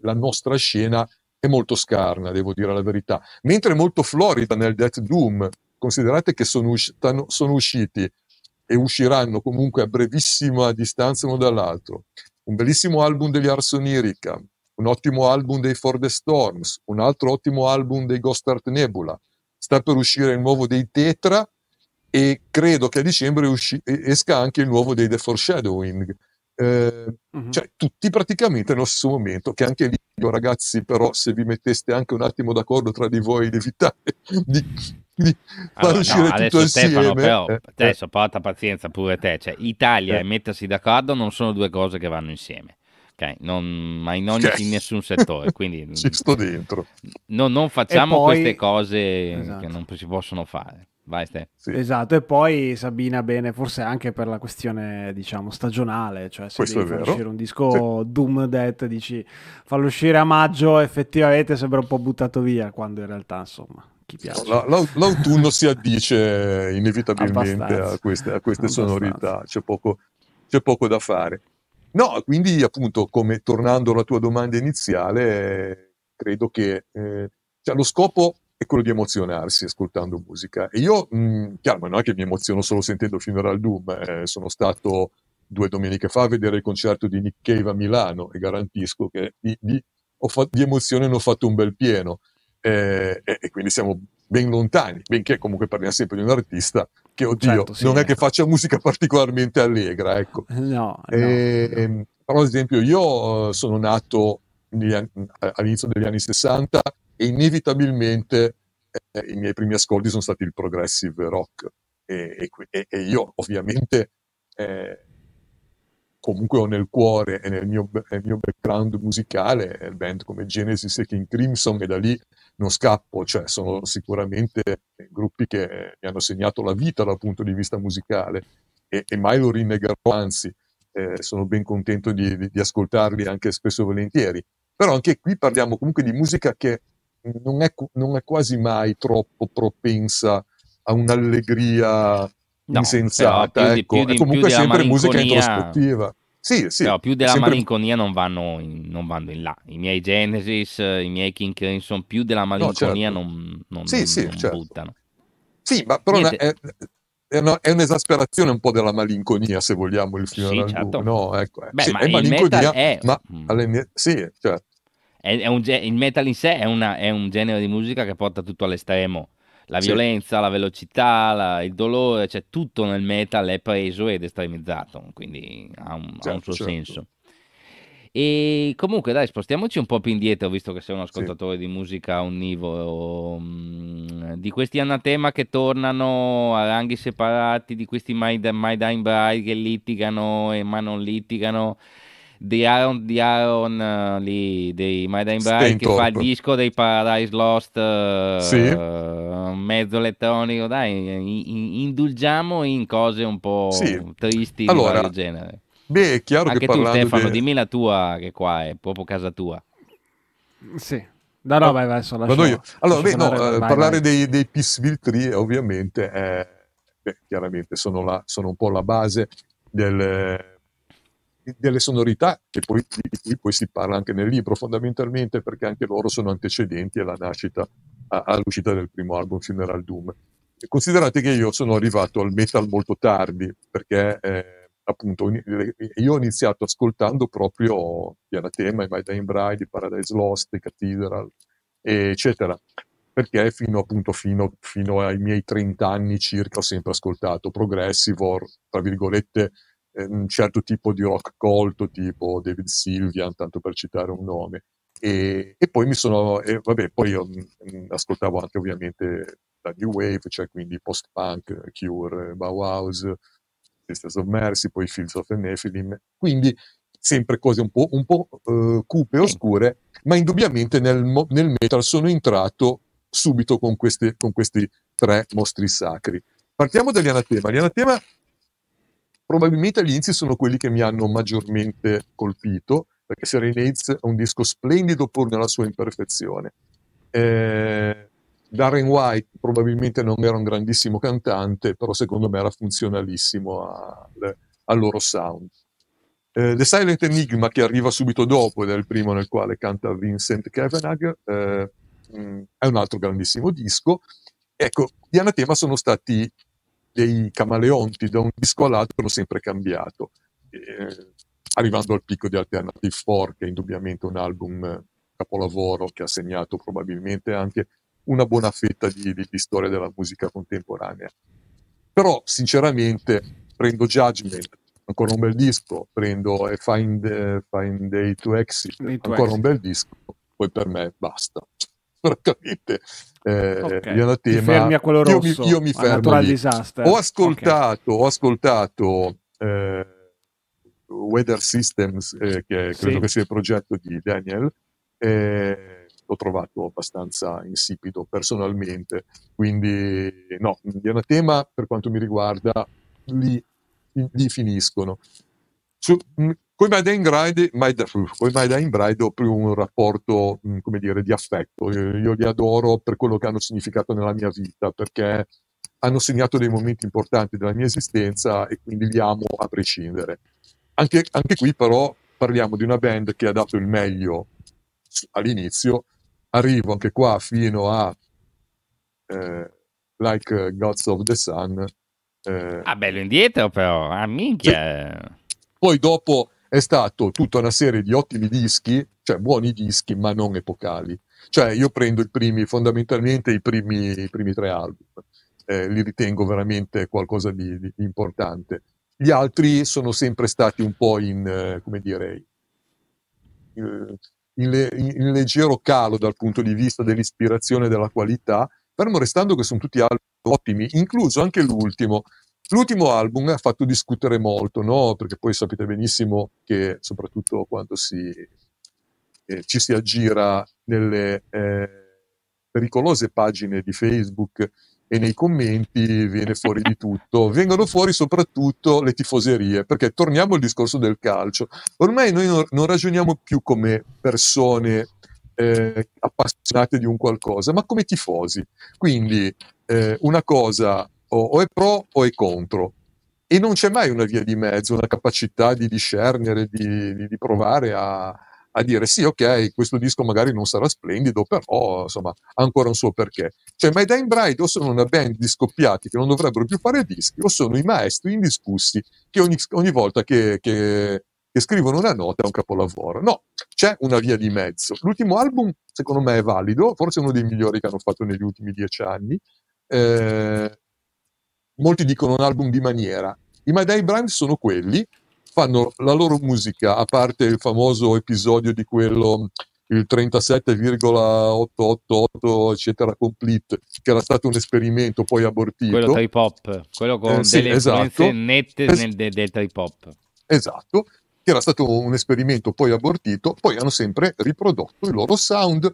la nostra scena è molto scarna, devo dire la verità, mentre è molto florida nel Death Doom. Considerate che sono, usci- sono usciti e usciranno comunque a brevissima distanza uno dall'altro. Un bellissimo album degli Ars Onirica, un ottimo album dei For the Storms, un altro ottimo album dei Ghost Art Nebula. Sta per uscire il nuovo dei Tetra e credo che a dicembre usci- esca anche il nuovo dei The Foreshadowing. Ehm, cioè tutti praticamente nello stesso momento, che anche lì, io, ragazzi, però se vi metteste anche un attimo d'accordo tra di voi ed evitare di, di allora, far no, adesso insieme, Stefano, però, eh, eh. adesso porta pazienza pure te, cioè Italia eh. e mettersi d'accordo non sono due cose che vanno insieme. Okay, non, ma in, ogni, in nessun settore, quindi ci sto dentro. No, non facciamo poi, queste cose esatto. che non si possono fare. Vai, Ste. Sì. Esatto, e poi Sabina bene, forse anche per la questione, diciamo, stagionale, cioè se Questo devi uscire un disco sì. Doom Death, dici fallo uscire a maggio, effettivamente sembra un po' buttato via, quando in realtà, insomma, chi piace. No, la, l'autunno si addice inevitabilmente a queste, a queste sonorità, c'è poco, c'è poco da fare. No, quindi appunto, come tornando alla tua domanda iniziale, credo che eh, cioè, lo scopo è quello di emozionarsi ascoltando musica. E io, mh, mm, chiaro, ma non è che mi emoziono solo sentendo Funeral Doom, eh, sono stato due domeniche fa a vedere il concerto di Nick Cave a Milano e garantisco che di, di, fatto, di emozione ne ho fatto un bel pieno. Eh, e, e, quindi siamo ben lontani, benché comunque parliamo sempre di un artista che, oddio, certo, sì, non è che faccia musica particolarmente allegra, ecco. No, eh, no, ehm, no. Però, ad esempio, io eh, sono nato negli, all'inizio degli anni 60 e inevitabilmente eh, i miei primi ascolti sono stati il progressive rock e, e, e io ovviamente eh, comunque ho nel cuore e nel mio, nel mio background musicale eh, band come Genesis e King Crimson e da lì non scappo, cioè sono sicuramente eh, gruppi che eh, mi hanno segnato la vita dal punto di vista musicale e, e mai lo rinnegherò, anzi eh, sono ben contento di, di, di ascoltarli anche spesso e volentieri. Però anche qui parliamo comunque di musica che non è, non è quasi mai troppo propensa a un'allegria no, insensata. Più, ecco. più, è comunque sempre musica introspettiva. Sì, sì, però più della sempre... malinconia non vanno, in, non vanno, in, là. I miei Genesis, i miei King Crimson, più della malinconia no, certo. non, non, sì, non, sì, non certo. buttano. Sì, ma però è, è, una, è, un'esasperazione un po' della malinconia, se vogliamo, il film. Sì, certo. No, ecco. Eh. Beh, sì, ma è malinconia, è... ma mm. alle mie... sì, certo. È, è un, il metal in sé è, una, è, un genere di musica che porta tutto all'estremo. La sì. violenza, la velocità, la, il dolore, cioè tutto nel metal è preso ed estremizzato, quindi ha un, certo, ha un certo, suo certo. senso. E comunque, dai, spostiamoci un po' più indietro, visto che sei un ascoltatore sì. di musica onnivoro. Mm, di questi anatema che tornano a ranghi separati, di questi My, My Dying Bride che litigano e ma non litigano di Aaron, di Aaron uh, lì, dei My Dying Bride che fa il disco dei Paradise Lost uh, sì. uh, mezzo elettronico dai in, indulgiamo in cose un po' sì. tristi allora, di genere beh è chiaro anche che tu Stefano di... dimmi la tua che qua è proprio casa tua sì No, no, ah, vai, vai, sono Vado io. Allora, beh, no, eh, vai, parlare vai. dei, dei Peaceville Tree, ovviamente è, beh, chiaramente sono, la, sono un po' la base del, delle sonorità, che poi, di cui poi si parla anche nel libro, fondamentalmente perché anche loro sono antecedenti alla nascita, all'uscita del primo album Funeral Doom. Considerate che io sono arrivato al metal molto tardi, perché eh, appunto io ho iniziato ascoltando proprio Pianatema, My Dying Bride, Paradise Lost, The Cathedral, eccetera perché fino, appunto, fino, fino, ai miei 30 anni circa ho sempre ascoltato progressive, or, tra virgolette, un certo tipo di rock colto, tipo David Sylvian, tanto per citare un nome. E, e poi mi sono, e vabbè, poi io mh, mm, ascoltavo anche ovviamente la New Wave, cioè quindi post-punk, Cure, Bauhaus, Sisters of Mercy, poi Fields of Nephilim, quindi sempre cose un po', un po', uh, cupe e oscure, ma indubbiamente nel, nel, metal sono entrato subito con, queste, con questi tre mostri sacri. Partiamo dagli anatema. Gli anatema probabilmente gli inizi sono quelli che mi hanno maggiormente colpito, perché Serenades è un disco splendido pur nella sua imperfezione. Eh, Darren White probabilmente non era un grandissimo cantante, però secondo me era funzionalissimo al, al loro sound. Eh, The Silent Enigma, che arriva subito dopo ed è il primo nel quale canta Vincent Kavanagh, eh, mm, è un altro grandissimo disco. Ecco, di Anatema sono stati dei camaleonti da un disco all'altro hanno sempre cambiato, eh, arrivando al picco di Alternative 4, che è indubbiamente un album eh, capolavoro che ha segnato probabilmente anche una buona fetta di, di, di storia della musica contemporanea. Però sinceramente prendo Judgment, ancora un bel disco, prendo e eh, Find, uh, find Day to Exit, to ancora exit. un bel disco, poi per me basta sicuramente eh, okay. Ionati, fermi a quello rosso, io mi, io mi fermo disaster. Ho ascoltato, okay. ho ascoltato eh, Weather Systems, eh, che sì. credo che sia il progetto di Daniel, eh, l'ho trovato abbastanza insipido personalmente, quindi no, è un tema per quanto mi riguarda, lì, lì finiscono. Su, con i Maiden Bride, Maiden Bride ho più un rapporto, mm, come dire, di affetto. Io, li adoro per quello che hanno significato nella mia vita, perché hanno segnato dei momenti importanti della mia esistenza e quindi li amo a prescindere. Anche, anche qui però parliamo di una band che ha dato il meglio all'inizio, arrivo anche qua fino a eh, Like Gods of the Sun. Eh. Ah, bello indietro però, ah, minchia. Sì. Poi dopo è stato tutta una serie di ottimi dischi, cioè buoni dischi, ma non epocali. Cioè io prendo i primi, fondamentalmente i primi, i primi tre album, eh, li ritengo veramente qualcosa di, di, importante. Gli altri sono sempre stati un po' in, eh, come dire, in, eh, in, in, leggero calo dal punto di vista dell'ispirazione e della qualità, fermo restando che sono tutti album ottimi, incluso anche l'ultimo, L'ultimo album ha fatto discutere molto, no? perché poi sapete benissimo che soprattutto quando si, eh, ci si aggira nelle eh, pericolose pagine di Facebook e nei commenti viene fuori di tutto, vengono fuori soprattutto le tifoserie, perché torniamo al discorso del calcio. Ormai noi non, non ragioniamo più come persone eh, appassionate di un qualcosa, ma come tifosi. Quindi eh, una cosa o è pro o è contro. E non c'è mai una via di mezzo, una capacità di discernere, di, di, di provare a, a, dire sì, ok, questo disco magari non sarà splendido, però insomma ha ancora un suo perché. Cioè, ma i Dying Bride o sono una band di scoppiati che non dovrebbero più fare dischi, o sono i maestri indiscussi che ogni, ogni volta che, che, che scrivono una nota è un capolavoro. No, c'è una via di mezzo. L'ultimo album, secondo me, è valido, forse uno dei migliori che hanno fatto negli ultimi dieci anni. Eh, molti dicono un album di maniera. I My Day Brand sono quelli, fanno la loro musica, a parte il famoso episodio di quello il 37,888 eccetera complete che era stato un esperimento poi abortito quello trip hop quello con eh, sì, delle esatto. nette es- nel, de- del trip hop esatto che era stato un esperimento poi abortito poi hanno sempre riprodotto il loro sound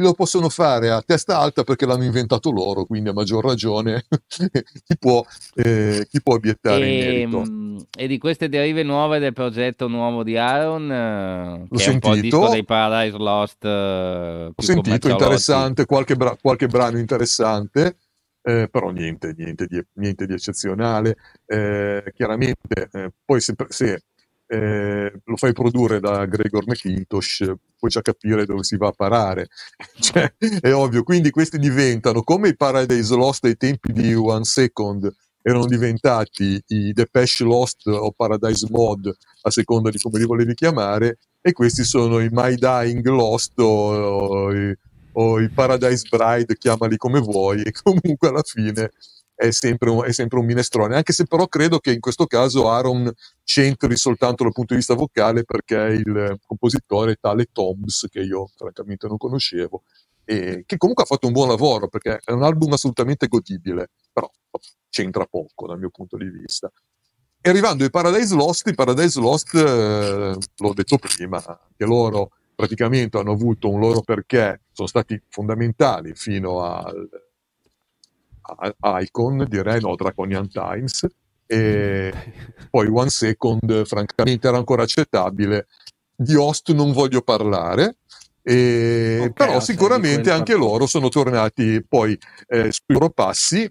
lo possono fare a testa alta perché l'hanno inventato loro, quindi a maggior ragione chi, può, eh, chi può obiettare e, ehm, e, di queste derive nuove del progetto nuovo di Aaron, eh, L'ho che sentito. dei Paradise Lost. Eh, Ho sentito, interessante, qualche, bra- qualche brano interessante. Eh, però niente, niente, di, niente di eccezionale. Eh, chiaramente, eh, poi se, se, eh, lo fai produrre da Gregor McIntosh, puoi già capire dove si va a parare. cioè, è ovvio, quindi questi diventano come i Paradise Lost ai tempi di One Second erano diventati i Depeche Lost o Paradise Mod, a seconda di come li volevi chiamare, e questi sono i My Dying Lost o, o, o i Paradise Bride, chiamali come vuoi, e comunque alla fine è sempre, un, è sempre, un, minestrone, anche se però credo che in questo caso Aaron centri soltanto dal punto di vista vocale perché il compositore è tale Toms che io francamente non conoscevo e che comunque ha fatto un buon lavoro perché è un album assolutamente godibile, però c'entra poco dal mio punto di vista. E arrivando ai Paradise Lost, i Paradise Lost, eh, l'ho detto prima, anche loro praticamente hanno avuto un loro perché, sono stati fondamentali fino al Icon, direi, no, Draconian Times, e mm. poi One Second francamente era ancora accettabile. Di Host non voglio parlare, e, okay, però ah, sicuramente anche partito. loro sono tornati poi eh, sui loro passi,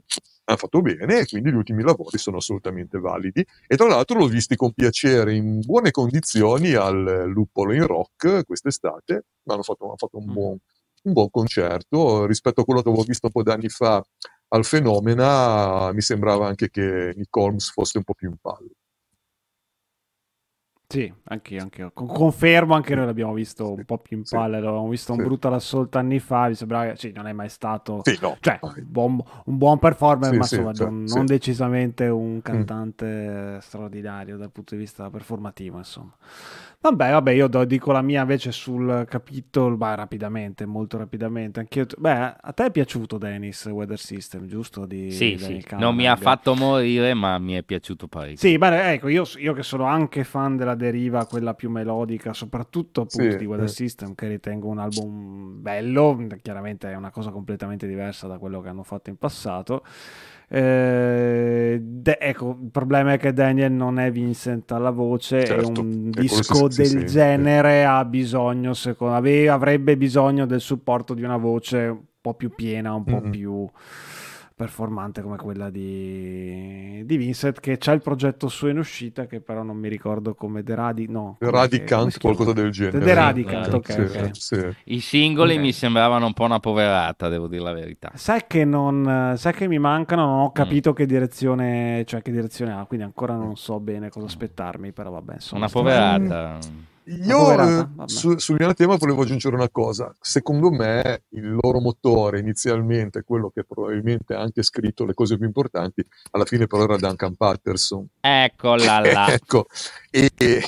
hanno fatto bene e quindi gli ultimi lavori sono assolutamente validi. E tra l'altro l'ho visti con piacere in buone condizioni al Luppolo in Rock quest'estate, hanno fatto, hanno fatto un, mm. buon, un buon concerto rispetto a quello che avevo visto un po' di anni fa al fenomeno, mi sembrava anche che Nick Holmes fosse un po' più in palla. Sì, anche io, anche io. confermo, anche noi l'abbiamo visto un po' più in palla, sì, l'abbiamo visto sì. un brutto assolto anni fa, mi sembrava che sì, non è mai stato sì, no, cioè, un, buon, un, buon, performer, ma insomma cioè, non, non, decisamente un mm. cantante mm. straordinario dal punto di vista performativo, insomma. Vabbè, vabbè, io do, dico la mia invece sul capitolo, ma rapidamente, molto rapidamente. Anch'io, beh, a te è piaciuto Dennis Weather System, giusto? Di, sì, sì. Canada. non mi ha fatto morire, ma mi è piaciuto parecchio. Sì, beh, ecco, io, io, che sono anche fan della deriva, quella più melodica, soprattutto appunto sì, di Weather eh. System, che ritengo un album bello, chiaramente è una cosa completamente diversa da quello che hanno fatto in passato. Eh, de- ecco, il problema è che Daniel non è Vincent alla voce certo, e un disco si, del si, genere ha bisogno, secondo me, avrebbe bisogno del supporto di una voce un po' più piena, un po' mm-hmm. più performante come quella di, di Vincent che c'è il progetto suo in uscita che però non mi ricordo come The Radi- no, The Radicant qualcosa del genere The Radicant, eh, okay, sì, okay. Sì. i singoli okay. mi sembravano un po' una poverata devo dire la verità sai che, non, sai che mi mancano non ho capito mm. che direzione cioè che direzione ha quindi ancora non so bene cosa aspettarmi però vabbè insomma, una poverata mm. Io su, sul mio tema volevo aggiungere una cosa. Secondo me il loro motore inizialmente, quello che probabilmente ha anche scritto le cose più importanti, alla fine però era Duncan Patterson. Eccola là. ecco. E, e,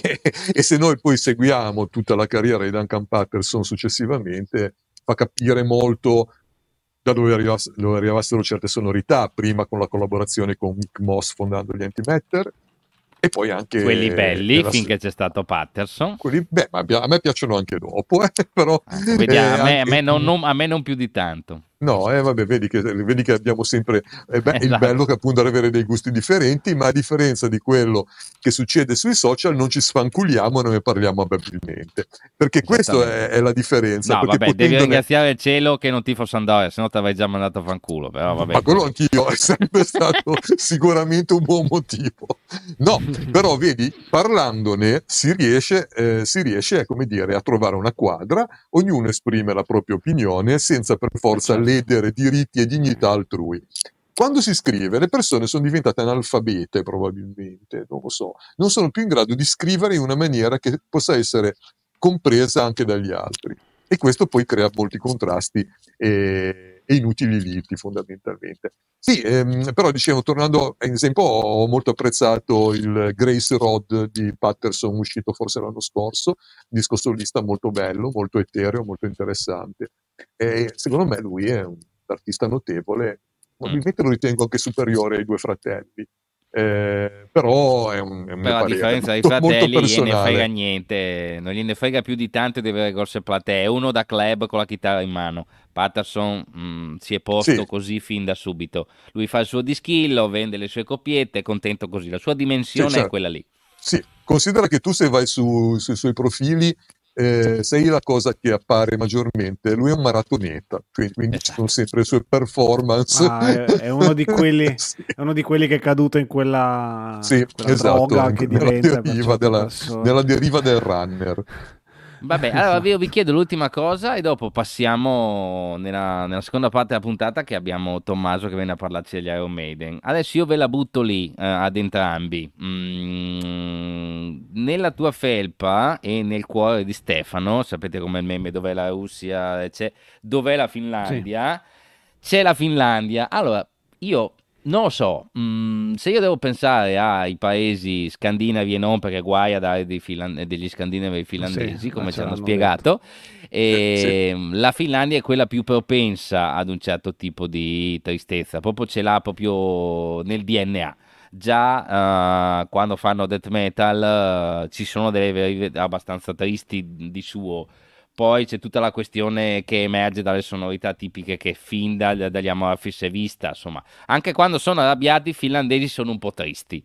e se noi poi seguiamo tutta la carriera di Duncan Patterson successivamente, fa capire molto da dove, arrivass- dove arrivassero certe sonorità, prima con la collaborazione con Mick Moss fondando gli Antimatter, e poi anche quelli belli finché c'è stato Patterson quelli, beh, a me piacciono anche dopo eh, però, ah, Vediamo, eh, a, me, anche... a, me non, non, a me non più di tanto No, eh, vabbè, vedi che, vedi che, abbiamo sempre eh, beh, il bello che appunto ad avere dei gusti differenti, ma a differenza di quello che succede sui social non ci sfanculiamo e non ne parliamo abilmente, perché questa è, è, la differenza. No, vabbè, potendone... devi ringraziare il cielo che non ti fosse andato, se no ti avrei già mandato a fanculo, però vabbè. Ma quello anch'io è sempre stato sicuramente un buon motivo. No, però vedi, parlandone si riesce, eh, si riesce come dire, a trovare una quadra, ognuno esprime la propria opinione senza per forza certo ledere diritti e dignità altrui. Quando si scrive, le persone sono diventate analfabete probabilmente, non lo so, non sono più in grado di scrivere in una maniera che possa essere compresa anche dagli altri. E questo poi crea molti contrasti e, e inutili liti fondamentalmente. Sì, ehm, però dicevo, tornando ad esempio, ho molto apprezzato il Grace Rod di Patterson, uscito forse l'anno scorso, disco solista molto bello, molto etereo, molto interessante. E secondo me lui è un artista notevole, probabilmente mm. lo ritengo anche superiore ai due fratelli. Eh, però è un, è un però a differenza dei fratelli gliene frega niente non gliene frega più di tanto di avere grosse platee uno da club con la chitarra in mano Patterson mh, mm, si è posto sì. così fin da subito lui fa il suo dischillo vende le sue copiette è contento così la sua dimensione sì, certo. è quella lì sì considera che tu se vai su, sui suoi profili eh, sei la cosa che appare maggiormente. Lui è un maratoneta, quindi, quindi ci sono esatto. sempre le sue performance. Ah, è, è, uno quelli, sì. è, uno di quelli, che è caduto in quella, sì, quella esatto, droga che diventa deriva della, della, deriva del runner. Vabbè, allora io vi chiedo l'ultima cosa e dopo passiamo nella, nella, seconda parte della puntata che abbiamo Tommaso che viene a parlarci degli Iron Maiden. Adesso io ve la butto lì eh, ad entrambi. Mm, nella tua felpa e nel cuore di Stefano, sapete come il meme dov'è la Russia, c'è, dov'è la Finlandia? Sì. C'è la Finlandia. Allora, io non lo so, mm, se io devo pensare ai paesi scandinavi e non, perché guai a dare filan- degli scandinavi ai finlandesi, sì, come eh, ci hanno spiegato, eh, sì. la Finlandia è quella più propensa ad un certo tipo di tristezza, proprio ce l'ha proprio nel DNA. Già uh, quando fanno death metal uh, ci sono delle abbastanza tristi di suo poi c'è tutta la questione che emerge dalle sonorità tipiche che fin dagli, dagli Amorfi si è vista, insomma. Anche quando sono arrabbiati i finlandesi sono un po' tristi.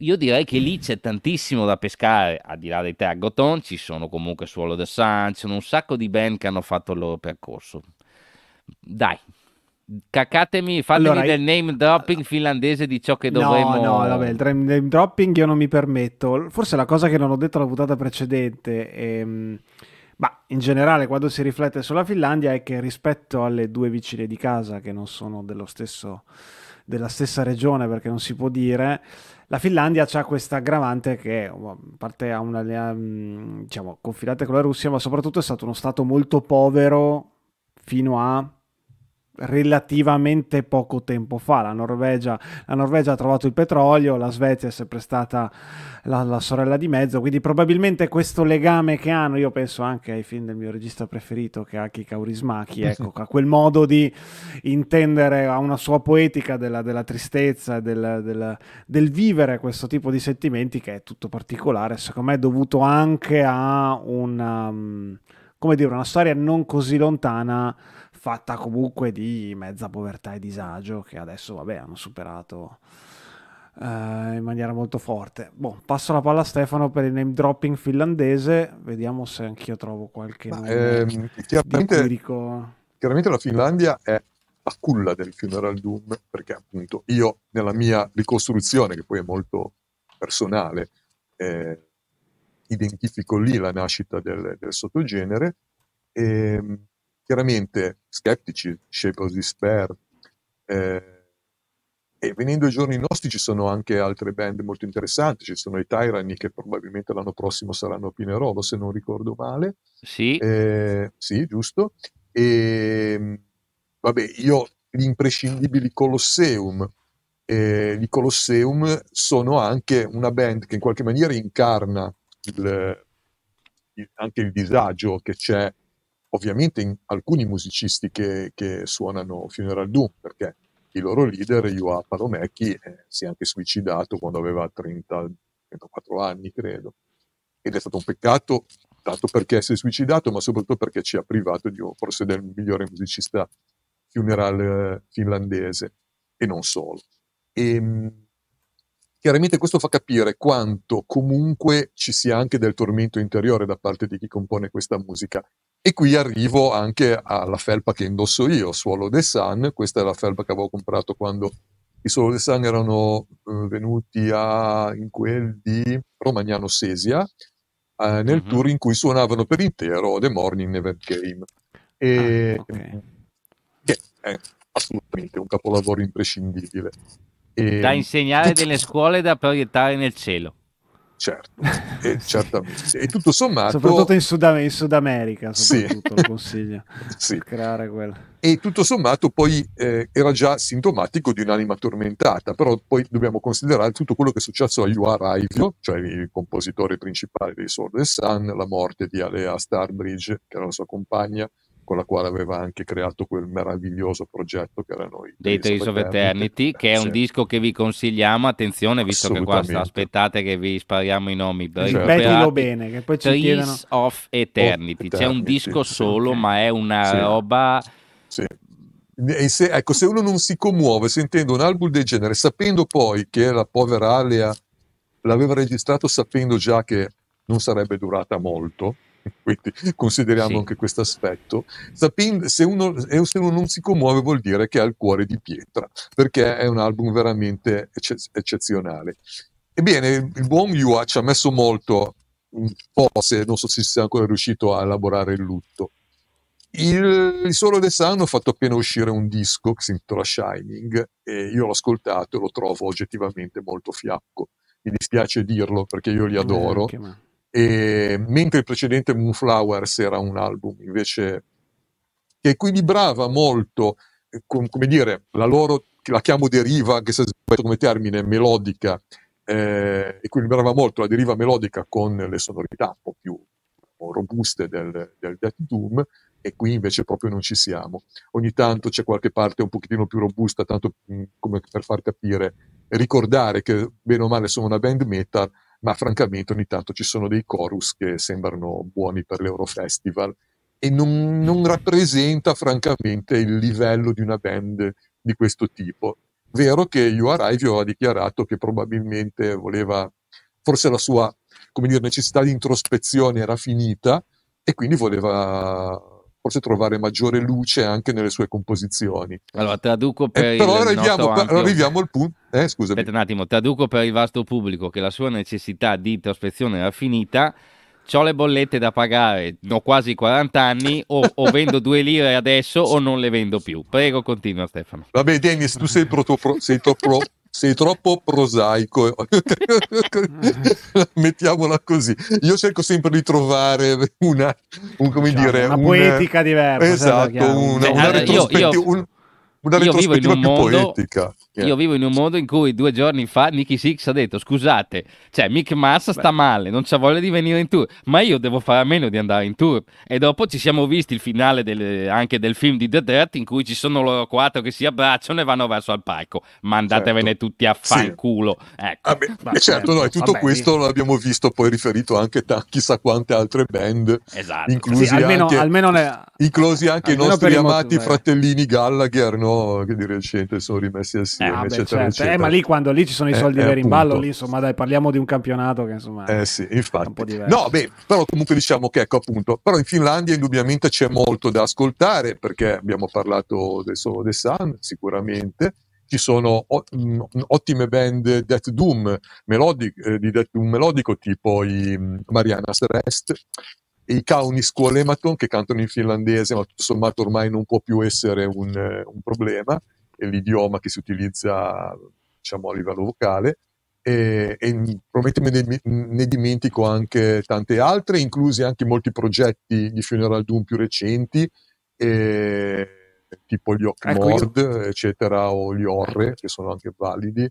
Io direi che lì c'è tantissimo da pescare, al di là dei Tergoton ci sono comunque Suolo del Sun, ci sono un sacco di band che hanno fatto il loro percorso. Dai, cacatemi, fatemi allora, del name dropping finlandese di ciò che dovremmo... No, no, vabbè, il name dropping io non mi permetto. Forse la cosa che non ho detto la puntata precedente... È ehm, ma in generale quando si riflette sulla Finlandia è che rispetto alle due vicine di casa che non sono stesso, della stessa regione perché non si può dire, la Finlandia ha questa aggravante che oh, a parte ha una mm, diciamo, confinata con la Russia, ma soprattutto è stato uno stato molto povero fino a relativamente poco tempo fa. La Norvegia, la Norvegia, ha trovato il petrolio, la Svezia è sempre stata la, la, sorella di mezzo, quindi probabilmente questo legame che hanno, io penso anche ai film del mio regista preferito che è Aki Kaurismaki, ecco, a quel modo di intendere, a una sua poetica della, della tristezza, del, del, del vivere questo tipo di sentimenti che è tutto particolare, secondo me è dovuto anche a una, mm, come dire, una storia non così lontana fatta comunque di mezza povertà e disagio che adesso vabbè hanno superato eh, in maniera molto forte. Boh, passo la palla a Stefano per il name dropping finlandese, vediamo se anch'io trovo qualche Ma, ehm, chiaramente, chiaramente la Finlandia è la culla del Funeral Doom perché appunto io nella mia ricostruzione che poi è molto personale eh, identifico lì la nascita del, del sottogenere e ehm, chiaramente scettici, of Despair, eh, e venendo ai giorni nostri ci sono anche altre band molto interessanti, ci sono i Tyranny che probabilmente l'anno prossimo saranno a Pinerolo se non ricordo male. Sì. Eh, sì, giusto. E ehm, vabbè, io gli imprescindibili Colosseum, eh, gli Colosseum sono anche una band che in qualche maniera incarna il, il, anche il disagio che c'è ovviamente alcuni musicisti che, che, suonano Funeral Doom, perché il loro leader, Yuha Palomecchi, eh, si è anche suicidato quando aveva 30, 34 anni, credo. Ed è stato un peccato, tanto perché si è suicidato, ma soprattutto perché ci ha privato di, forse del migliore musicista funeral eh, finlandese, e non solo. E, ehm, chiaramente questo fa capire quanto comunque ci sia anche del tormento interiore da parte di chi compone questa musica e qui arrivo anche alla felpa che indosso io, Suolo de Sun. questa è la felpa che avevo comprato quando i Suolo de Sun erano eh, venuti a, in quel di Romagnano Sesia, eh, nel mm-hmm. tour in cui suonavano per intero The Morning Event Game. E, ah, okay. Che è assolutamente un capolavoro imprescindibile. E... Da insegnare nelle scuole da proiettare nel cielo certo, e, certamente. E tutto sommato... Soprattutto in Sud, in Sud America, soprattutto sì. lo consiglio. sì. E tutto sommato poi eh, era già sintomatico di un'anima tormentata, però poi dobbiamo considerare tutto quello che è successo a Juar Raivio, cioè il compositore principale dei Sword and Sun, la morte di Alea Starbridge, che era la sua compagna, con la quale aveva anche creato quel meraviglioso progetto che erano i Days of Eternity, che è un disco che vi consigliamo, attenzione visto che qua aspettate che vi spariamo i nomi, ripetilo bene che poi ci Trees chiedono... of Eternity. Eternity, oh, c'è un disco solo sì. ma è una roba... Se, ecco, se uno non si commuove sentendo un album del genere, sapendo poi che la povera Alea l'aveva registrato sapendo già che non sarebbe durata molto, quindi consideriamo sì. anche questo aspetto. Zapin, se uno, se uno, non si commuove vuol dire che ha il cuore di pietra, perché è un album veramente eccez- eccezionale. Ebbene, il buon Yua ci ha messo molto, un po' non so se sia ancora riuscito a elaborare il lutto. Il, il Solo De Sun ho fatto appena uscire un disco che si intitola Shining e io l'ho ascoltato e lo trovo oggettivamente molto fiacco. Mi dispiace dirlo perché io li adoro, e, ehm, mentre il precedente Moonflowers era un album invece che equilibrava molto, eh, com, come dire, la loro, la chiamo deriva, anche se sbaglio come termine, melodica, eh, equilibrava molto la deriva melodica con le sonorità un po' più robuste del, del Death Doom, e qui invece proprio non ci siamo. Ogni tanto c'è qualche parte un pochettino più robusta, tanto mh, come per far capire, ricordare che bene o male sono una band metal, ma francamente ogni tanto ci sono dei chorus che sembrano buoni per l'Eurofestival e non, non rappresenta francamente il livello di una band di questo tipo. Vero che Uarivio ha dichiarato che probabilmente voleva, forse la sua dire, necessità di introspezione era finita e quindi voleva forse trovare maggiore luce anche nelle sue composizioni. Allora, traduco eh, per eh, il però arriviamo, ampio... arriviamo al punto. Eh, scusami. Aspetta un attimo, traduco per il vasto pubblico che la sua necessità di introspezione era finita ho le bollette da pagare, ho quasi 40 anni, o, o, vendo due lire adesso o non le vendo più. Prego, continua Stefano. Vabbè Dennis, tu sei pro, sei il pro, sei troppo prosaico. Mettiamola così. Io cerco sempre di trovare una, un, come diciamo, dire, una un, poetica diversa. Esatto, una, una, una, allora, io, io, una retrospettiva mondo... più poetica yeah. io vivo in un mondo in cui due giorni fa Nicky Six ha detto scusate, cioè Mick Massa sta male, non c'ha voglia di venire in tour, ma io devo fare a meno di andare in tour. E dopo ci siamo visti il finale del, anche del film di The Dirt in cui ci sono loro quattro che si abbracciano e vanno verso il palco. Mandatevene certo. tutti a fanculo. Sì. Ecco. Ah beh, certo, noi tutto Vabbè, questo io... l'abbiamo visto poi riferito anche da chissà quante altre band, esatto. inclusi sì, almeno, anche, almeno ne... inclusi anche almeno i nostri amati mot- eh. fratellini Gallagher, no? che di recente sono rimessi assieme. Eh eh, ah, beh, certo. Eh, ma lì quando lì ci sono i eh, soldi eh, veri in ballo, lì insomma dai, parliamo di un campionato che insomma... Eh sì, infatti. No, beh, però comunque diciamo che ecco appunto, però in Finlandia indubbiamente c'è molto da ascoltare perché abbiamo parlato del solo The Sun sicuramente, ci sono mm, ottime band Death Doom melodic, eh, di Death Doom melodico tipo i mm, Marianas Rest i Kauni Scuolematon che cantano in finlandese ma tutto sommato ormai non può più essere un, un problema l'idioma che si utilizza diciamo, a livello vocale e, e probabilmente ne, ne, dimentico anche tante altre, inclusi anche molti progetti di Funeral Doom più recenti, e, tipo gli ecco, Ockmord, ecco eccetera, o gli Orre, che sono anche validi.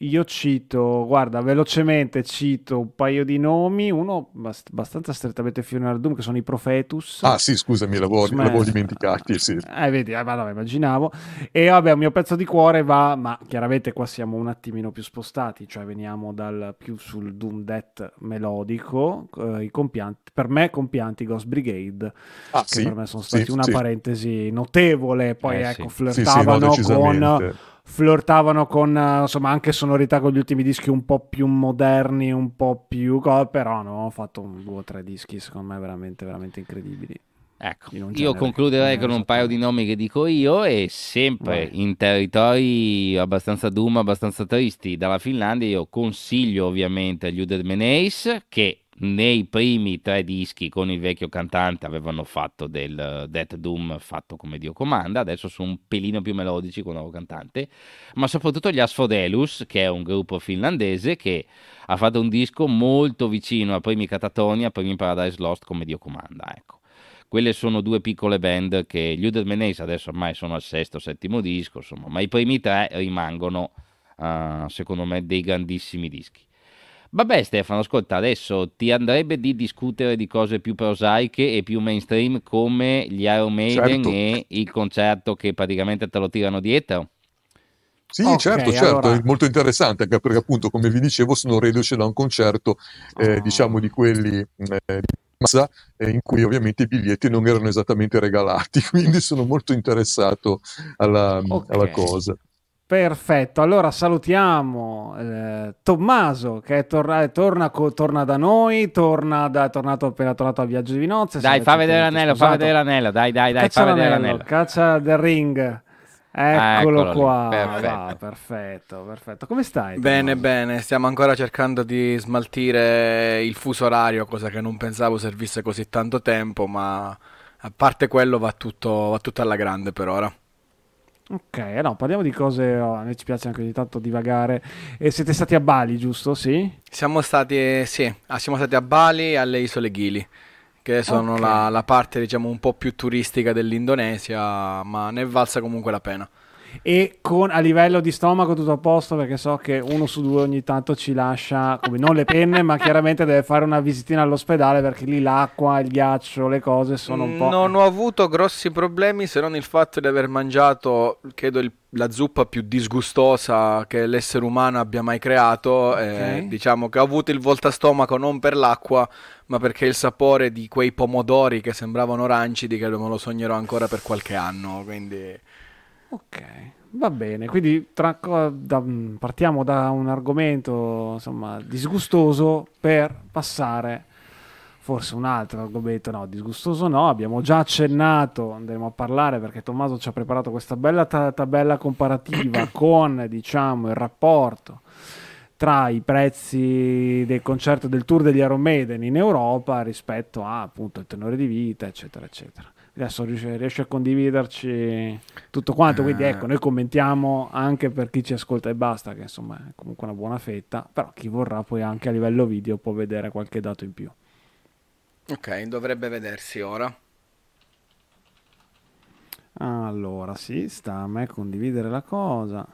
Io cito, guarda, velocemente cito un paio di nomi, uno abbastanza strettamente fino al Doom, che sono i Profetus. Ah sì, scusami, l'avevo, dimenticato, sì. Eh, vedi, eh, ma no, immaginavo. E vabbè, un mio pezzo di cuore va, ma chiaramente qua siamo un attimino più spostati, cioè veniamo dal più sul Doom Death melodico, eh, i compianti, per me compianti Ghost Brigade, ah, che sì, per me sono stati sì, una sì. parentesi notevole, poi eh, ecco, flirtavano con flirtavano con eh, insomma anche sonorità con gli ultimi dischi un po' più moderni, un po' più però no, ho fatto un, due o tre dischi secondo me veramente veramente incredibili. Ecco, in io concluderei con un paio di nomi che dico io e sempre Vai. in territori abbastanza doom, abbastanza tristi dalla Finlandia io consiglio ovviamente gli Udermeneis che nei primi tre dischi con il vecchio cantante avevano fatto del eh, Death Doom fatto come Dio comanda, adesso sono un pelino più melodici con il nuovo cantante, ma soprattutto gli Asphodelus, che è un gruppo finlandese che ha fatto un disco molto vicino a primi Catatonia, a primi Paradise Lost come Dio comanda, ecco. Quelle sono due piccole band che gli Udermenes adesso ormai sono al sesto, settimo disco, insomma, ma i primi tre rimangono, uh, secondo me, dei grandissimi dischi. Vabbè Stefano, ascolta, adesso ti andrebbe di discutere di cose più prosaiche e più mainstream come gli Iron Maiden certo. e il concerto che praticamente te lo tirano dietro? Sì, okay, certo, certo, allora... è molto interessante anche perché appunto, come vi dicevo, sono reduce da un concerto, eh, oh. diciamo, di quelli eh, di massa, eh, in cui ovviamente i biglietti non erano esattamente regalati, quindi sono molto interessato alla, okay. alla cosa. Perfetto, allora salutiamo eh, Tommaso che eh, torna, torna, torna, da noi, torna da, è tornato appena tornato a Viaggio di Nozze. Dai, fa vedere l'anello, fa vedere l'anello, dai, dai, dai, caccia fa vedere l'anello. Caccia del ring. Eccolo, Eccolo qua, perfetto. Ah, perfetto. perfetto, Come stai? Bene, bene, stiamo ancora cercando di smaltire il fuso orario, cosa che non pensavo servisse così tanto tempo, ma a parte quello va tutto, va tutto alla grande per ora. Ok, eh, no, parliamo di cose, oh, a noi ci piace anche ogni tanto divagare. E siete stati a Bali, giusto? Sì? Siamo stati, eh, sì, ah, siamo stati a Bali e alle isole Ghili, che sono okay. la, la, parte diciamo un po' più turistica dell'Indonesia, ma ne è valsa comunque la pena e con, a livello di stomaco tutto a posto perché so che uno su due ogni tanto ci lascia come, non le penne ma chiaramente deve fare una visitina all'ospedale perché lì l'acqua, il ghiaccio, le cose sono un po'... Non eh. ho avuto grossi problemi se non il fatto di aver mangiato credo il la zuppa più disgustosa che l'essere umano abbia mai creato. Okay. Eh, diciamo che ho avuto il voltastomaco non per l'acqua, ma perché il sapore di quei pomodori che sembravano rancidi credo me lo sognerò ancora per qualche anno. Quindi Ok, va bene, quindi tra, da, mm, partiamo da un argomento insomma disgustoso per passare forse un altro argomento, no, disgustoso no, abbiamo già accennato, andremo a parlare perché Tommaso ci ha preparato questa bella ta- tabella comparativa con diciamo il rapporto tra i prezzi del concerto del tour degli Iron Maiden in Europa rispetto a appunto il tenore di vita, eccetera, eccetera adesso riesce, riesce, a condividerci tutto quanto. Quindi eh. ecco, noi commentiamo anche per chi ci ascolta e basta, che insomma è comunque una buona fetta, però chi vorrà poi anche a livello video può vedere qualche dato in più. Ok, dovrebbe vedersi ora. Allora, sì, sta a me condividere la cosa.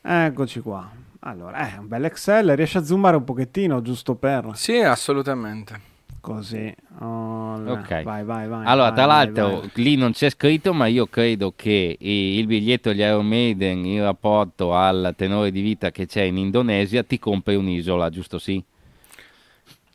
Eccoci qua. Allora, è eh, un bel Excel, riesce a zoomare un pochettino, giusto per... Sì, assolutamente. Così. All... Ok. Vai, vai, vai. Allora, vai, tra l'altro, vai, vai. lì non c'è scritto, ma io credo che il biglietto agli Iron Maiden in rapporto al tenore di vita che c'è in Indonesia ti compri un'isola, giusto sì?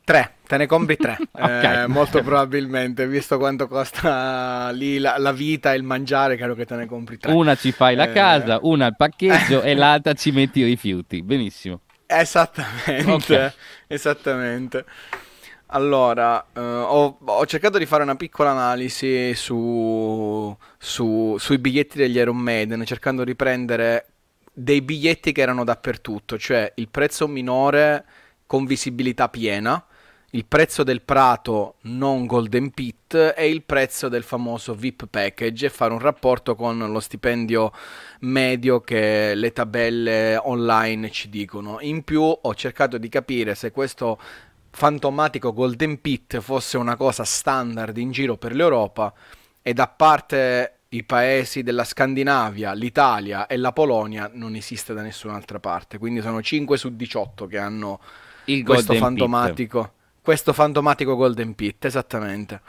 Tre, te ne compri tre, eh, okay. eh, molto probabilmente, visto quanto costa lì la, la, vita e il mangiare, credo che te ne compri tre. Una ci fai la eh... casa, una il parcheggio eh. e l'altra ci metti i rifiuti, benissimo. Esattamente, okay. esattamente. Allora, eh, ho, ho, cercato di fare una piccola analisi su, su, sui biglietti degli Iron Maiden, cercando di prendere dei biglietti che erano dappertutto, cioè il prezzo minore con visibilità piena, il prezzo del prato non Golden Pit e il prezzo del famoso VIP package e fare un rapporto con lo stipendio medio che le tabelle online ci dicono. In più ho cercato di capire se questo fantomatico Golden Pit fosse una cosa standard in giro per l'Europa e da parte i paesi della Scandinavia, l'Italia e la Polonia non esiste da nessun'altra parte. Quindi sono 5 su 18 che hanno Il questo, fantomatico, questo fantomatico Golden Pit, esattamente.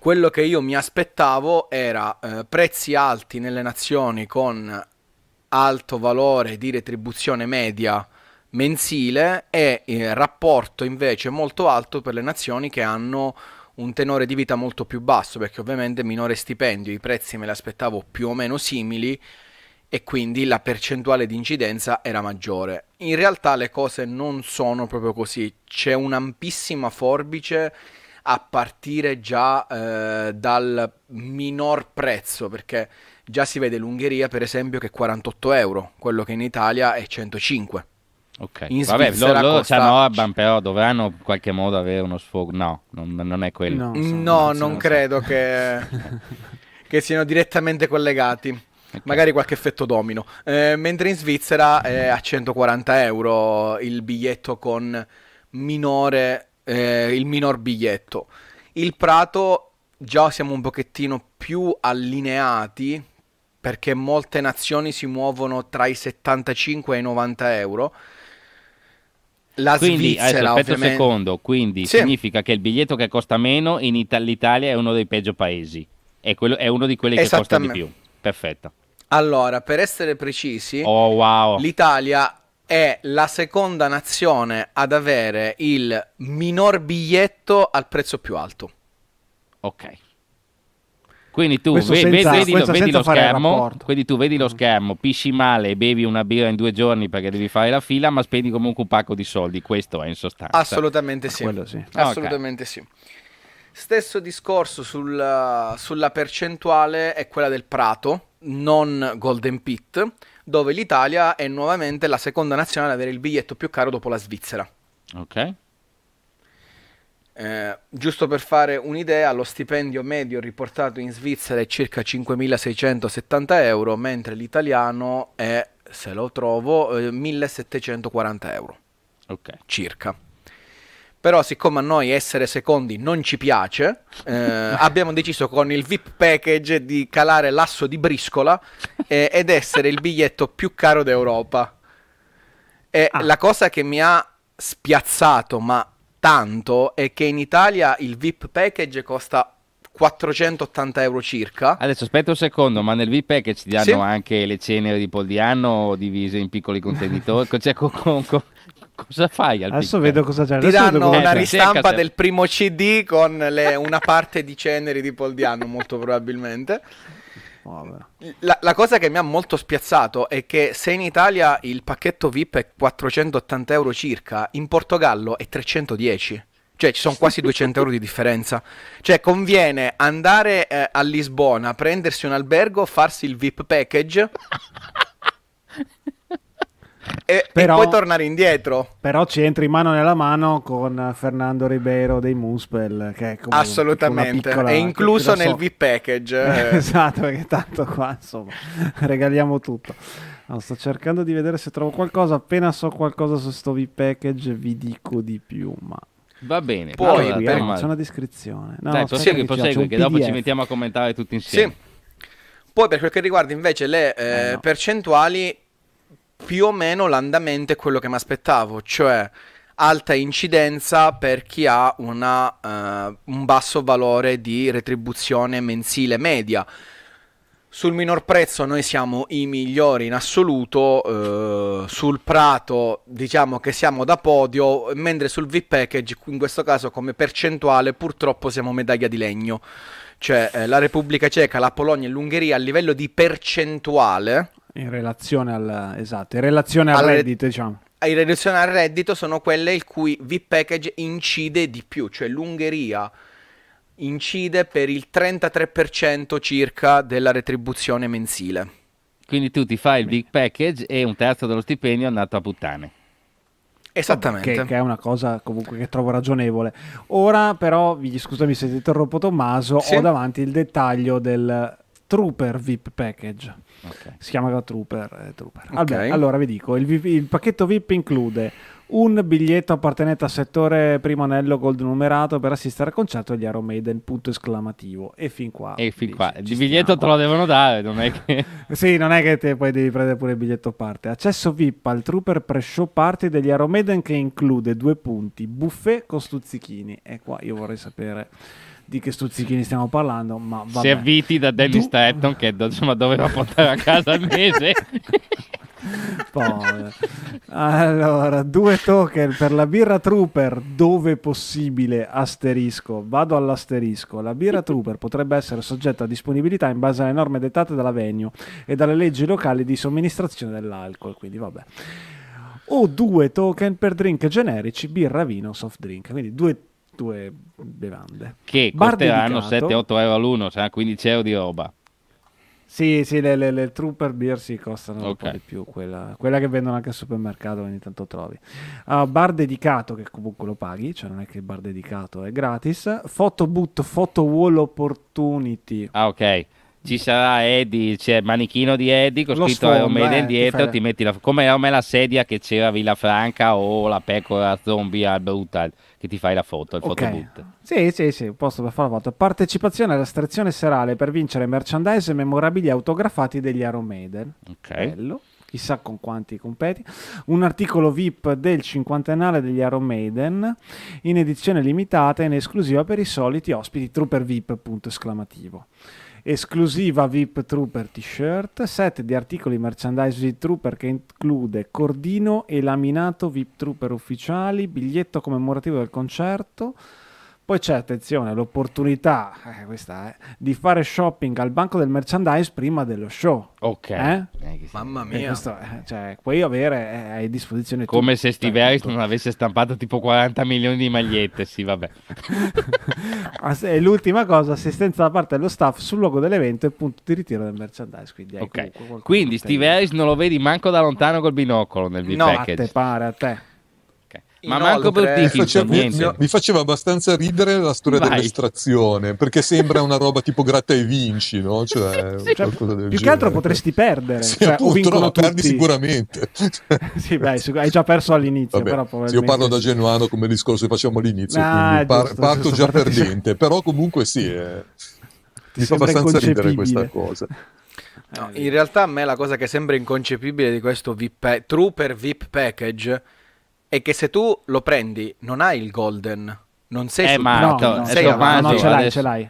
Quello che io mi aspettavo era eh, prezzi alti nelle nazioni con alto valore di retribuzione media mensile e il eh, rapporto invece molto alto per le nazioni che hanno un tenore di vita molto più basso perché ovviamente minore stipendio, i prezzi me li aspettavo più o meno simili e quindi la percentuale di incidenza era maggiore. In realtà le cose non sono proprio così, c'è un'ampissima forbice a partire già eh, dal minor prezzo perché già si vede l'Ungheria per esempio che è 48 euro, quello che in Italia è 105. Ok, in vabbè, Svizzera loro, costa... Cioè, Norban però dovranno in qualche modo avere uno sfogo. No, non, non è quello. No, mm, sono, no non, non credo che... che siano direttamente collegati. Okay. Magari qualche effetto domino. Eh, mentre in Svizzera è a 140 euro il biglietto con minore, eh, il minor biglietto. Il Prato già siamo un pochettino più allineati perché molte nazioni si muovono tra i 75 e i 90 euro la quindi, Svizzera, aspetta un secondo, quindi sì. significa che il biglietto che costa meno in Ita- l'Italia è uno dei peggio paesi, è, quello, è uno di quelli che costa di più. Perfetto. Allora, per essere precisi, oh, wow. l'Italia è la seconda nazione ad avere il minor biglietto al prezzo più alto. Ok. Quindi tu, questo vedi, senza, vedi, vedi lo schermo, quindi tu vedi lo mm. schermo, pisci male e bevi una birra in due giorni perché devi fare la fila, ma spendi comunque un pacco di soldi. Questo è in sostanza. Assolutamente ah, sì. sì. Ah, Assolutamente okay. sì. Stesso discorso sul, sulla percentuale è quella del Prato, non Golden Pit, dove l'Italia è nuovamente la seconda nazionale ad avere il biglietto più caro dopo la Svizzera. Ok. Eh, giusto per fare un'idea, lo stipendio medio riportato in Svizzera è circa 5.670 euro, mentre l'italiano è, se lo trovo, eh, 1.740 euro. Ok. Circa. Però siccome a noi essere secondi non ci piace, eh, abbiamo deciso con il VIP package di calare l'asso di briscola eh, ed essere il biglietto più caro d'Europa. E ah. la cosa che mi ha spiazzato, ma tanto è che in Italia il VIP package costa 480 euro circa. Adesso aspetta un secondo, ma nel VIP package ti danno sì. anche le ceneri di Poldiano divise in piccoli contenitori? cioè, con, con, con, cosa fai al Adesso vedo cosa c'è. Ti danno una ristampa cercate. del primo CD con le, una parte di ceneri di Poldiano, molto probabilmente. La, la, cosa che mi ha molto spiazzato è che se in Italia il pacchetto VIP è 480 euro circa, in Portogallo è 310. Cioè ci sono quasi 200 euro di differenza. Cioè conviene andare eh, a Lisbona, prendersi un albergo, farsi il VIP package e, però, e poi tornare indietro. Però ci entri mano nella mano con Fernando Ribeiro dei Muspel, che è come Assolutamente, piccola, è incluso nel so. V-Package. Eh, esatto, perché tanto qua insomma regaliamo tutto. No, sto cercando di vedere se trovo qualcosa, appena so qualcosa su sto V-Package vi dico di più, ma... Va bene, poi allora, per... c'è una descrizione. No, Dai, prosegui, prosegui, che dopo ci mettiamo a commentare tutti insieme. Sì. Poi per quel che riguarda invece le eh, eh, no. percentuali, più o meno l'andamento è quello che mi aspettavo, cioè alta incidenza per chi ha una, uh, un basso valore di retribuzione mensile media. Sul minor prezzo noi siamo i migliori in assoluto, eh, sul prato diciamo che siamo da podio, mentre sul V-Package, in questo caso come percentuale, purtroppo siamo medaglia di legno. Cioè eh, la Repubblica Ceca, la Polonia e l'Ungheria a livello di percentuale in relazione al, esatto, in relazione al Alla, reddito, diciamo. In relazione al reddito sono quelle il cui VIP package incide di più, cioè l'Ungheria incide per il 33% circa della retribuzione mensile. Quindi tu ti fai il VIP package e un terzo dello stipendio è andato a puttane. Esattamente. Che, che, è una cosa comunque che trovo ragionevole. Ora però, scusami se ti interrompo Tommaso, sì. ho davanti il dettaglio del Trooper VIP Package. Okay. Si chiama Trooper. Eh, Trooper. Okay. Vabbè, allora vi dico, il, il, pacchetto VIP include un biglietto appartenente al settore primo anello gold numerato per assistere al concerto degli Iron Maiden, punto esclamativo. E fin qua. E fin qua. Il biglietto stiamo. te lo devono dare, non è che... sì, non è che te poi devi prendere pure il biglietto a parte. Accesso VIP al Trooper pre-show party degli Iron Maiden che include due punti, buffet con stuzzichini. E qua io vorrei sapere di che stuzzichini stiamo parlando, ma vabbè. Serviti da Dennis du... Stratton che insomma, doveva portare a casa il mese. Povera. Allora, due token per la birra Trooper, dove possibile, asterisco. Vado all'asterisco. La birra Trooper potrebbe essere soggetta a disponibilità in base alle norme dettate dalla Venue e dalle leggi locali di somministrazione dell'alcol, quindi vabbè. O due token per drink generici, birra, vino, soft drink. Quindi due due bevande. Che Bar costeranno 7-8 euro all'uno, sarà 15 euro di roba. Sì, sì, le, le, le Trooper Beer si sì, costano okay. un po' di più, quella, quella, che vendono anche al supermercato ogni tanto trovi. Uh, bar dedicato che comunque lo paghi, cioè non è che il bar dedicato è gratis. Photo boot, photo wall opportunity. Ah ok, ci sarà Eddie, c'è il manichino di Eddie con Lo scritto Iron Maiden eh, dietro, ti, ti metti la, come me la sedia che c'era Villa Franca o la pecora zombie al Brutal, che ti fai la foto, il okay. fotoboot. Sì, sì, sì, posto per fare la foto. Partecipazione alla stazione serale per vincere merchandise e memorabili autografati degli Iron Maiden. Ok. Bello chissà con quanti competi, un articolo VIP del cinquantennale degli Iron Maiden in edizione limitata e in esclusiva per i soliti ospiti Trooper VIP, punto esclamativo esclusiva VIP Trooper t-shirt, set di articoli merchandise VIP Trooper che include cordino e laminato VIP Trooper ufficiali, biglietto commemorativo del concerto, poi c'è, attenzione, l'opportunità, eh, questa, eh, di fare shopping al banco del merchandise prima dello show. Ok. Eh? eh Mamma mia. Questo, eh, cioè, puoi avere eh, a disposizione Come tutto, se cioè, Steve Harris non avesse stampato tipo 40 milioni di magliette, sì, vabbè. e l'ultima cosa, assistenza da parte dello staff sul luogo dell'evento e punto di ritiro del merchandise. Quindi, okay. quindi Steve Harris non lo vedi manco da lontano col binocolo nel big no, package. No, a te pare, a te. Ma manco per Dickinson, niente. Mi faceva abbastanza ridere la storia Vai. dell'estrazione, perché sembra una roba tipo gratta e vinci, no? Cioè, cioè, più genere. che altro potresti perdere. Sì, cioè, appunto, no, tutti. perdi sicuramente. sì, beh, hai già perso all'inizio, Vabbè, però probabilmente... Io parlo da genuano come discorso che facciamo all'inizio, ah, par- giusto, parto giusto, già perdente, già... però comunque sì, eh, mi fa abbastanza ridere questa cosa. No, in realtà a me la cosa che sembra inconcepibile di questo VIP pa- Trooper VIP Package è che se tu lo prendi non hai il golden, non sei eh, sul... no, no, no, sei avanti, no, no, ce l'hai, adesso. ce l'hai.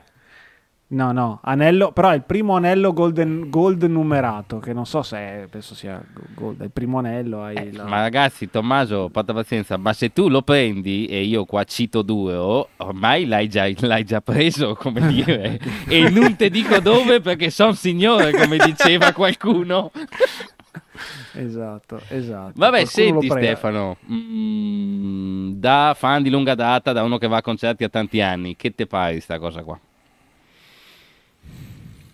No, no, anello, però è il primo anello golden, gold numerato, che non so se è, penso sia gold, è il primo anello. Eh, la... Ma ragazzi, Tommaso, fatta pazienza, ma se tu lo prendi, e io qua cito due, oh, ormai l'hai già, l'hai già, preso, come dire, e non ti dico dove perché sono signore, come diceva qualcuno. esatto, esatto. Vabbè, Qualcuno senti Stefano, mm, da fan di lunga data, da uno che va a concerti a tanti anni, che te pare di questa cosa qua?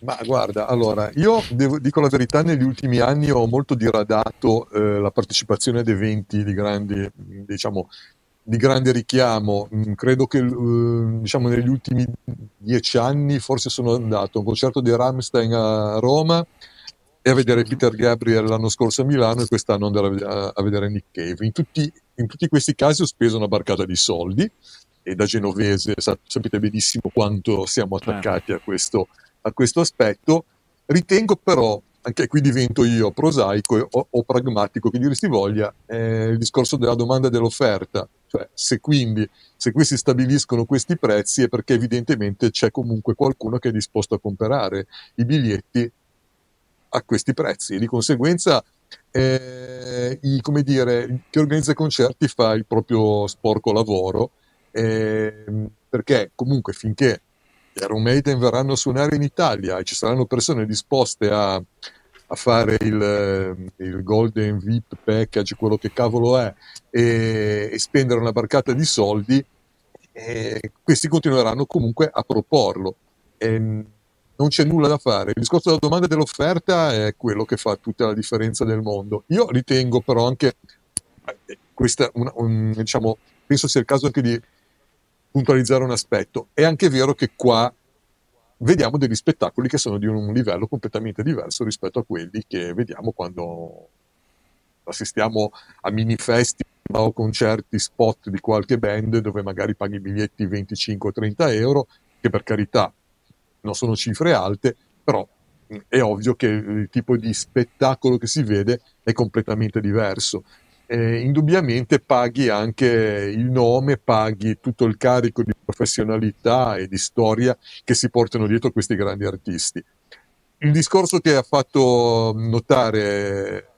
Ma guarda, allora, io devo, dico la verità, negli ultimi anni ho molto diradato eh, la partecipazione ad eventi di grandi, diciamo, di grande richiamo. Mm, credo che mm, diciamo, negli ultimi dieci anni forse sono andato a un concerto di Rammstein a Roma, e a vedere Peter Gabriel l'anno scorso a Milano e quest'anno andare a, a vedere Nick Cave. In tutti, in tutti, questi casi ho speso una barcata di soldi e da genovese sa, sapete benissimo quanto siamo certo. attaccati a questo, a questo aspetto. Ritengo però anche qui divento io prosaico o, o pragmatico, che diresti voglia, eh, il discorso della domanda e dell'offerta. Cioè, se quindi, se qui si stabiliscono questi prezzi è perché evidentemente c'è comunque qualcuno che è disposto a comprare i biglietti a questi prezzi. Di conseguenza, eh, i, come dire, chi organizza concerti fa il proprio sporco lavoro, eh, perché comunque finché gli Iron Maiden verranno a suonare in Italia e ci saranno persone disposte a, a fare il, ehm, il, Golden VIP Package, quello che cavolo è, e, e spendere una barcata di soldi, eh, questi continueranno comunque a proporlo. E, non c'è nulla da fare. Il discorso della domanda e dell'offerta è quello che fa tutta la differenza del mondo. Io ritengo però anche, eh, questa, una, un, diciamo, penso sia il caso anche di puntualizzare un aspetto. È anche vero che qua vediamo degli spettacoli che sono di un livello completamente diverso rispetto a quelli che vediamo quando assistiamo a mini festival o concerti spot di qualche band dove magari paghi biglietti 25-30 euro, che per carità non sono cifre alte, però mm, è ovvio che il tipo di spettacolo che si vede è completamente diverso. Eh, indubbiamente paghi anche il nome, paghi tutto il carico di professionalità e di storia che si portano dietro questi grandi artisti. Il discorso che ha fatto notare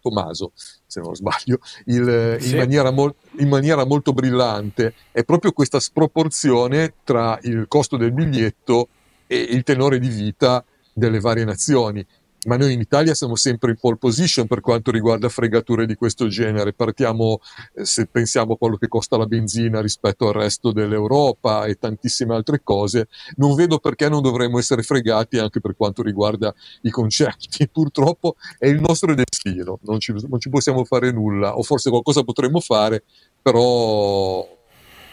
Tommaso se non sbaglio, il, sì. in, maniera mol, in, maniera molto brillante, è proprio questa sproporzione tra il costo del biglietto e il tenore di vita delle varie nazioni ma noi in Italia siamo sempre in pole position per quanto riguarda fregature di questo genere. Partiamo, eh, se pensiamo a quello che costa la benzina rispetto al resto dell'Europa e tantissime altre cose, non vedo perché non dovremmo essere fregati anche per quanto riguarda i concerti. Purtroppo è il nostro destino, non ci, non ci possiamo fare nulla, o forse qualcosa potremmo fare, però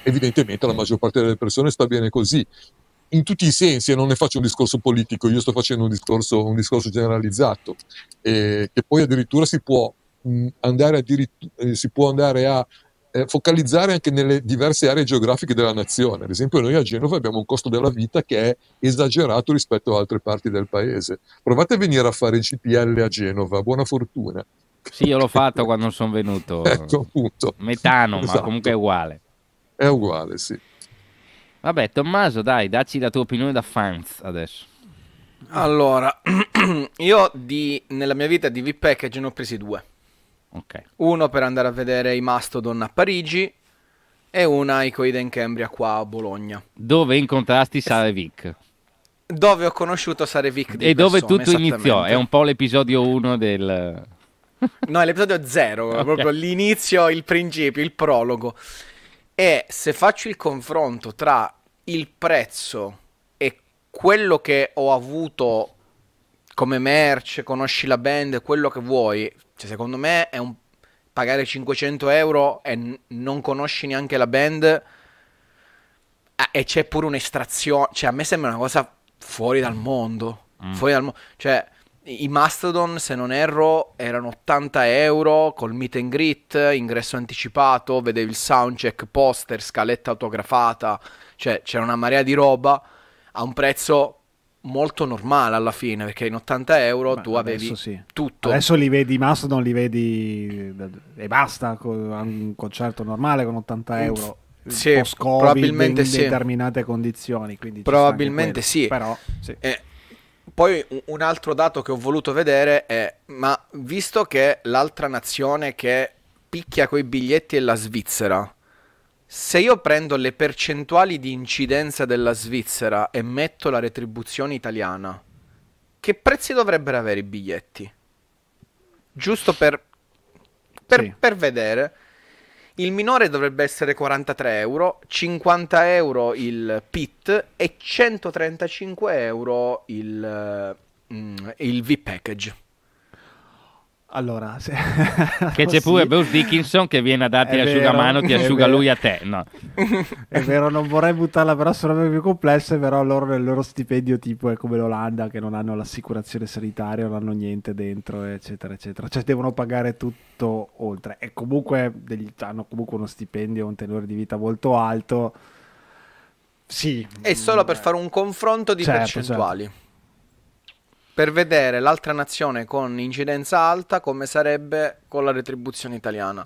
evidentemente la maggior parte delle persone sta bene così in tutti i sensi, e non ne faccio un discorso politico, io sto facendo un discorso, un discorso generalizzato, eh, che poi addirittura si può mh, mm, andare a, diritt- eh, si può andare a eh, focalizzare anche nelle diverse aree geografiche della nazione. Ad esempio noi a Genova abbiamo un costo della vita che è esagerato rispetto a altre parti del paese. Provate a venire a fare il CPL a Genova, buona fortuna. Sì, io l'ho fatto quando sono venuto. Ecco, appunto. Metano, esatto. ma comunque è uguale. È uguale, sì. Vabbè, Tommaso, dai, dacci la tua opinione da fans adesso. Allora, io di, nella mia vita di V-Package ne ho presi due. Okay. Uno per andare a vedere i Mastodon a Parigi e una ai Coiden Cambria qua a Bologna. Dove incontrasti Sare Vic. Dove ho conosciuto Sare Vic. E dove tutto iniziò. È un po' l'episodio 1 del... no, è l'episodio 0, okay. proprio l'inizio, il principio, il prologo. E se faccio il confronto tra il prezzo e quello che ho avuto come merce, conosci la band, quello che vuoi, cioè secondo me è un pagare 500 euro e n- non conosci neanche la band e c'è pure un'estrazione, cioè a me sembra una cosa fuori dal mondo, mm. fuori dal mondo, cioè i Mastodon, se non erro, erano 80 euro col meet and greet, ingresso anticipato, vedevi il soundcheck, poster, scaletta autografata, cioè c'era una marea di roba a un prezzo molto normale alla fine perché in 80 euro Beh, tu avevi sì. tutto adesso li vedi i Mastodon li vedi e basta con un concerto normale con 80 euro sì, post in determinate sì. condizioni probabilmente sì, Però, sì. Eh, poi un altro dato che ho voluto vedere è, ma visto che l'altra nazione che picchia coi biglietti è la Svizzera, se io prendo le percentuali di incidenza della Svizzera e metto la retribuzione italiana, che prezzi dovrebbero avere i biglietti? Giusto per, per, sì. per vedere. Il minore dovrebbe essere 43 euro, 50 euro il PIT e 135 euro il, mm, il V-Package. Allora, se... che c'è pure Bruce Dickinson che viene a darti l'asciugamano, ti asciuga lui a te. No. È vero, non vorrei buttarla però sarebbe più complessa, però loro nel loro stipendio tipo è come l'Olanda che non hanno l'assicurazione sanitaria, non hanno niente dentro, eccetera, eccetera. Cioè devono pagare tutto oltre. E comunque degli, hanno comunque uno stipendio, un tenore di vita molto alto. Sì. È solo per mm, fare un confronto di certo, percentuali. Certo per vedere l'altra nazione con incidenza alta come sarebbe con la retribuzione italiana.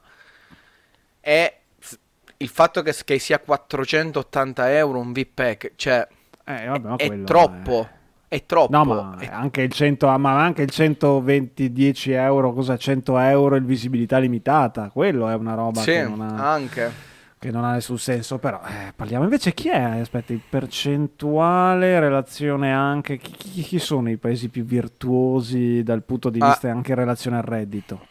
E il fatto che, che sia 480 euro un VPEC, cioè, eh, vabbè, è, è, troppo. Eh è troppo. No, ma, è... Anche 100, ah, ma anche il 120, 10 euro, cosa 100 euro in visibilità limitata, quello è una roba sì, che non ha... anche che non ha nessun senso, però eh, parliamo invece chi è, aspetta, in percentuale, relazione anche, chi, chi, sono i paesi più virtuosi dal punto di ah. vista ah. anche in relazione al reddito?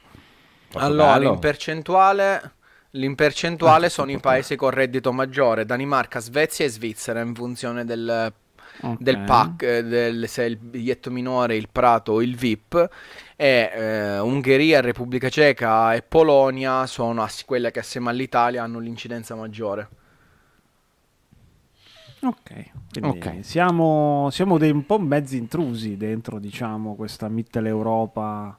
Allora, in percentuale, in percentuale ah, sono i paesi con reddito maggiore, Danimarca, Svezia e Svizzera in funzione del, okay. del PAC, eh, del, se è il biglietto minore, il prato o il VIP e eh, Ungheria, Repubblica Ceca e Polonia sono quelle che assieme all'Italia hanno l'incidenza maggiore. Ok, okay. Siamo, siamo, dei, un po' mezzi intrusi dentro diciamo, questa Mitteleuropa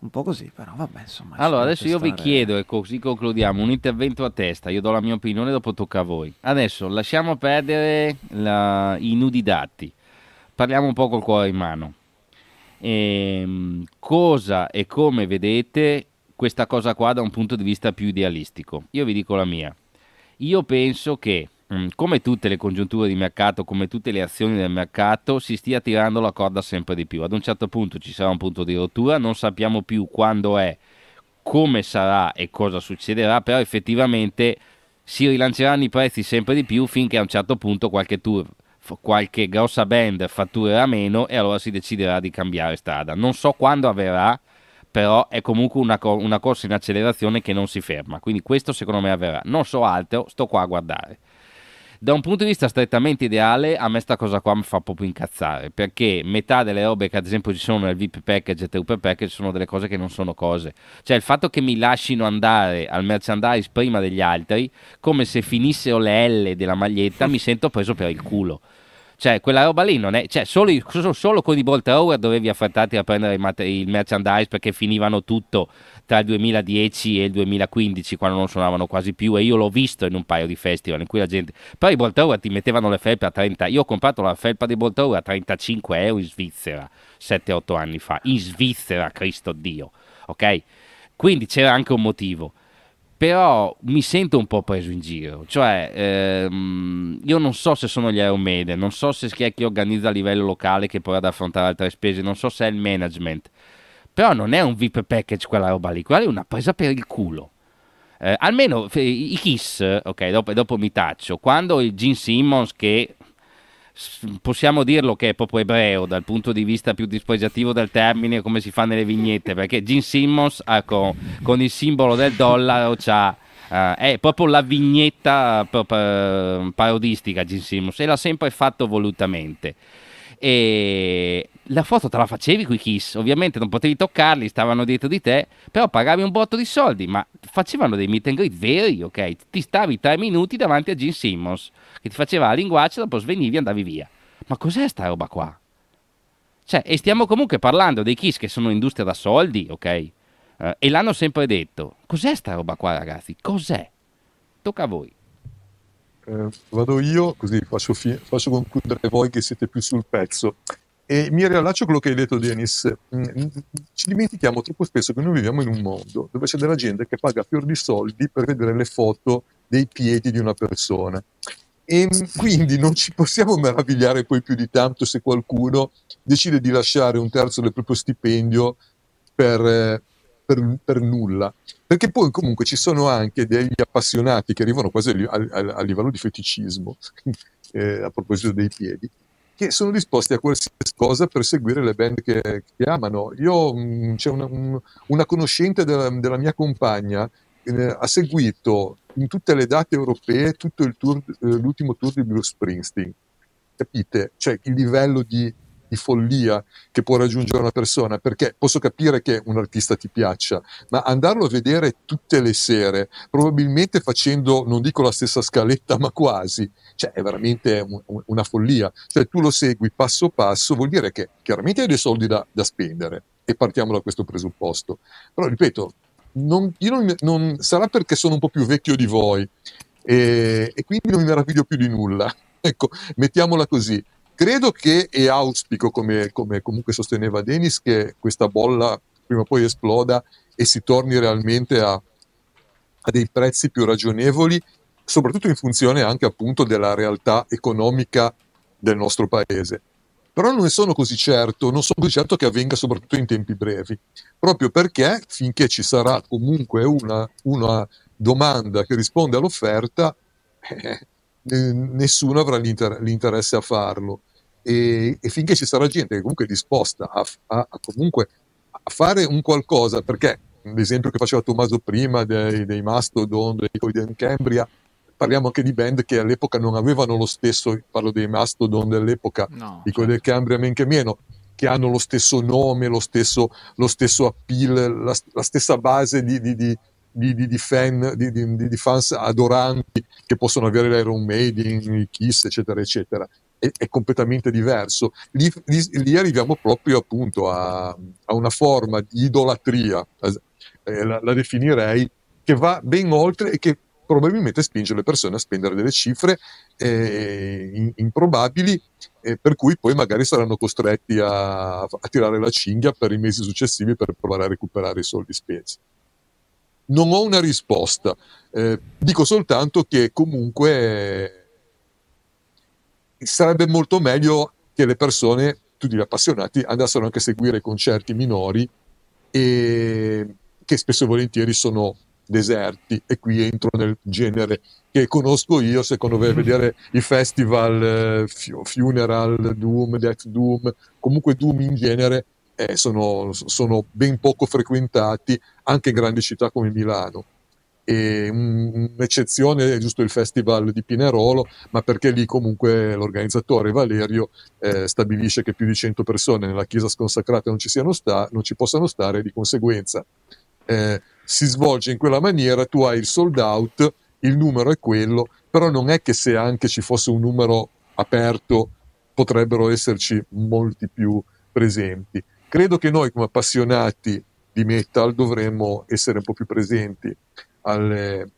un po' così, però vabbè, insomma. Allora, adesso io stare... vi chiedo, e ecco, così concludiamo, un intervento a testa, io do la mia opinione, dopo tocca a voi. Adesso lasciamo perdere la... i dati, parliamo un po' col cuore in mano. Ehm, cosa e come vedete questa cosa qua da un punto di vista più idealistico? Io vi dico la mia. Io penso che mm, come tutte le congiunture di mercato, come tutte le azioni del mercato, si stia tirando la corda sempre di più. Ad un certo punto ci sarà un punto di rottura, non sappiamo più quando è, come sarà e cosa succederà, però effettivamente si rilanceranno i prezzi sempre di più finché a un certo punto qualche tour qualche grossa band fatturerà meno e allora si deciderà di cambiare strada. Non so quando avverrà, però è comunque una, co- una corsa in accelerazione che non si ferma, quindi questo secondo me avverrà. Non so altro, sto qua a guardare. Da un punto di vista strettamente ideale, a me sta cosa qua mi fa proprio incazzare, perché metà delle robe che ad esempio ci sono nel VIP package e TUP package sono delle cose che non sono cose. Cioè il fatto che mi lasciano andare al merchandise prima degli altri, come se finissero le L della maglietta, mi sento preso per il culo. Cioè, quella roba lì non è. Cioè, solo, solo, solo con i Bolt Tower dovevi affrettarti a prendere il, il merchandise perché finivano tutto tra il 2010 e il 2015, quando non suonavano quasi più. E io l'ho visto in un paio di festival in cui la gente. Però i Bolt Tower ti mettevano le felpe a 30. Io ho comprato la felpa dei Bolt Tower a 35 euro in Svizzera 7-8 anni fa. In Svizzera, Cristo Dio. Ok? Quindi c'era anche un motivo però mi sento un po' preso in giro, cioè ehm, io non so se sono gli Aeromede, non so se chi è chi organizza a livello locale che poi ad affrontare altre spese, non so se è il management, però non è un VIP package quella roba lì, quella è una presa per il culo. Eh, almeno i Kiss, ok, dopo, dopo mi taccio, quando il Gene Simmons che possiamo dirlo che è proprio ebreo dal punto di vista più dispregiativo del termine, come si fa nelle vignette, perché Gene Simmons ecco, con il simbolo del dollaro c'ha... Uh, è proprio la vignetta eh, parodistica Gene Simmons e l'ha sempre fatto volutamente. E la foto te la facevi qui Kiss, ovviamente non potevi toccarli, stavano dietro di te, però pagavi un botto di soldi, ma facevano dei meet and greet veri, ok? Ti stavi tre minuti davanti a Gene Simmons che ti faceva la linguaccia, dopo svenivi e andavi via. Ma cos'è sta roba qua? Cioè, e stiamo comunque parlando dei Kiss che sono industria da soldi, ok? Eh, e l'hanno sempre detto. Cos'è sta roba qua, ragazzi? Cos'è? Tocca a voi. Eh, vado io, così faccio, fi- faccio concludere voi che siete più sul pezzo. E mi riallaccio a quello che hai detto, Denis. Mm, mm, ci dimentichiamo troppo spesso che noi viviamo in un mondo dove c'è della gente che paga fior di soldi per vedere le foto dei piedi di una persona. E quindi non ci possiamo meravigliare poi più di tanto se qualcuno decide di lasciare un terzo del proprio stipendio per, eh, per, per nulla. Perché poi comunque ci sono anche degli appassionati che arrivano quasi a, a, a livello di feticismo, eh, a proposito dei piedi, che sono disposti a qualsiasi cosa per seguire le band che, che amano. Io mm, c'è una, un, una conoscente della, della mia compagna eh, ha seguito in tutte le date europee tutto il tour, eh, l'ultimo tour di Bruce Springsteen. Capite? Cioè il livello di, di, follia che può raggiungere una persona, perché posso capire che un artista ti piaccia, ma andarlo a vedere tutte le sere, probabilmente facendo, non dico la stessa scaletta, ma quasi, cioè è veramente un, un, una follia. Cioè tu lo segui passo passo, vuol dire che chiaramente hai dei soldi da, da spendere, e partiamo da questo presupposto. Però ripeto, non, non, non, sarà perché sono un po' più vecchio di voi e, e quindi non mi meraviglio più di nulla. Ecco, mettiamola così. Credo che, e auspico, come, come comunque sosteneva Denis, che questa bolla prima o poi esploda e si torni realmente a, a dei prezzi più ragionevoli, soprattutto in funzione anche appunto della realtà economica del nostro paese però non ne sono così certo, non sono così certo che avvenga soprattutto in tempi brevi, proprio perché finché ci sarà comunque una, una domanda che risponde all'offerta, eh, nessuno avrà l'inter- l'interesse a farlo. E, e, finché ci sarà gente che comunque è disposta a, a, a, comunque a fare un qualcosa, perché l'esempio che faceva Tommaso prima dei, dei Mastodon, dei Coiden Cambria, parliamo anche di band che all'epoca non avevano lo stesso, parlo dei Mastodon dell'epoca, no, di quelli certo. del Cambria men che meno, che hanno lo stesso nome, lo stesso, lo stesso appeal, la, la, stessa base di, di, di di, di, di, fan, di, di, fans adoranti che possono avere l'Iron Maiden, i Kiss, eccetera, eccetera. È, è completamente diverso. Lì, lì, lì, arriviamo proprio appunto a, a una forma di idolatria, eh, la, la, definirei, che va ben oltre e che probabilmente spinge le persone a spendere delle cifre eh, improbabili eh, per cui poi magari saranno costretti a, a tirare la cinghia per i mesi successivi per provare a recuperare i soldi spesi non ho una risposta, eh, dico soltanto che comunque eh, sarebbe molto meglio che le persone, tutti gli appassionati, andassero anche a seguire concerti minori e, che spesso e volentieri sono deserti e qui entro nel genere che conosco io, secondo me mm-hmm. vedere i festival eh, Funeral, Doom, Death Doom, comunque Doom in genere eh, sono, sono, ben poco frequentati anche in grandi città come Milano. E un'eccezione è giusto il festival di Pinerolo, ma perché lì comunque l'organizzatore Valerio eh, stabilisce che più di 100 persone nella chiesa sconsacrata non ci, siano sta- non ci possano stare, di conseguenza eh, si svolge in quella maniera, tu hai il sold out, il numero è quello, però non è che se anche ci fosse un numero aperto potrebbero esserci molti più presenti. Credo che noi come appassionati di metal dovremmo essere un po' più presenti alle,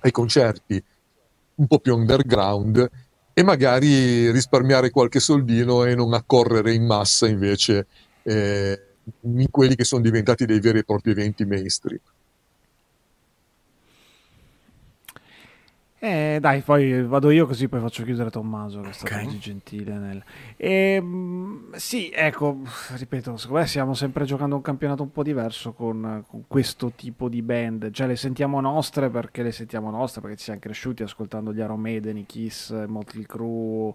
ai concerti un po' più underground e magari risparmiare qualche soldino e non accorrere in massa invece eh, in quelli che sono diventati dei veri e propri eventi mainstream. Eh, dai, poi vado io così poi faccio chiudere Tommaso, che è stato okay. così gentile. Nel... E, ehm, sì, ecco, ripeto, secondo me stiamo sempre giocando un campionato un po' diverso con, con, questo tipo di band. Cioè le sentiamo nostre perché le sentiamo nostre, perché ci siamo cresciuti ascoltando gli Iron Maiden, i Kiss, Motley Crue,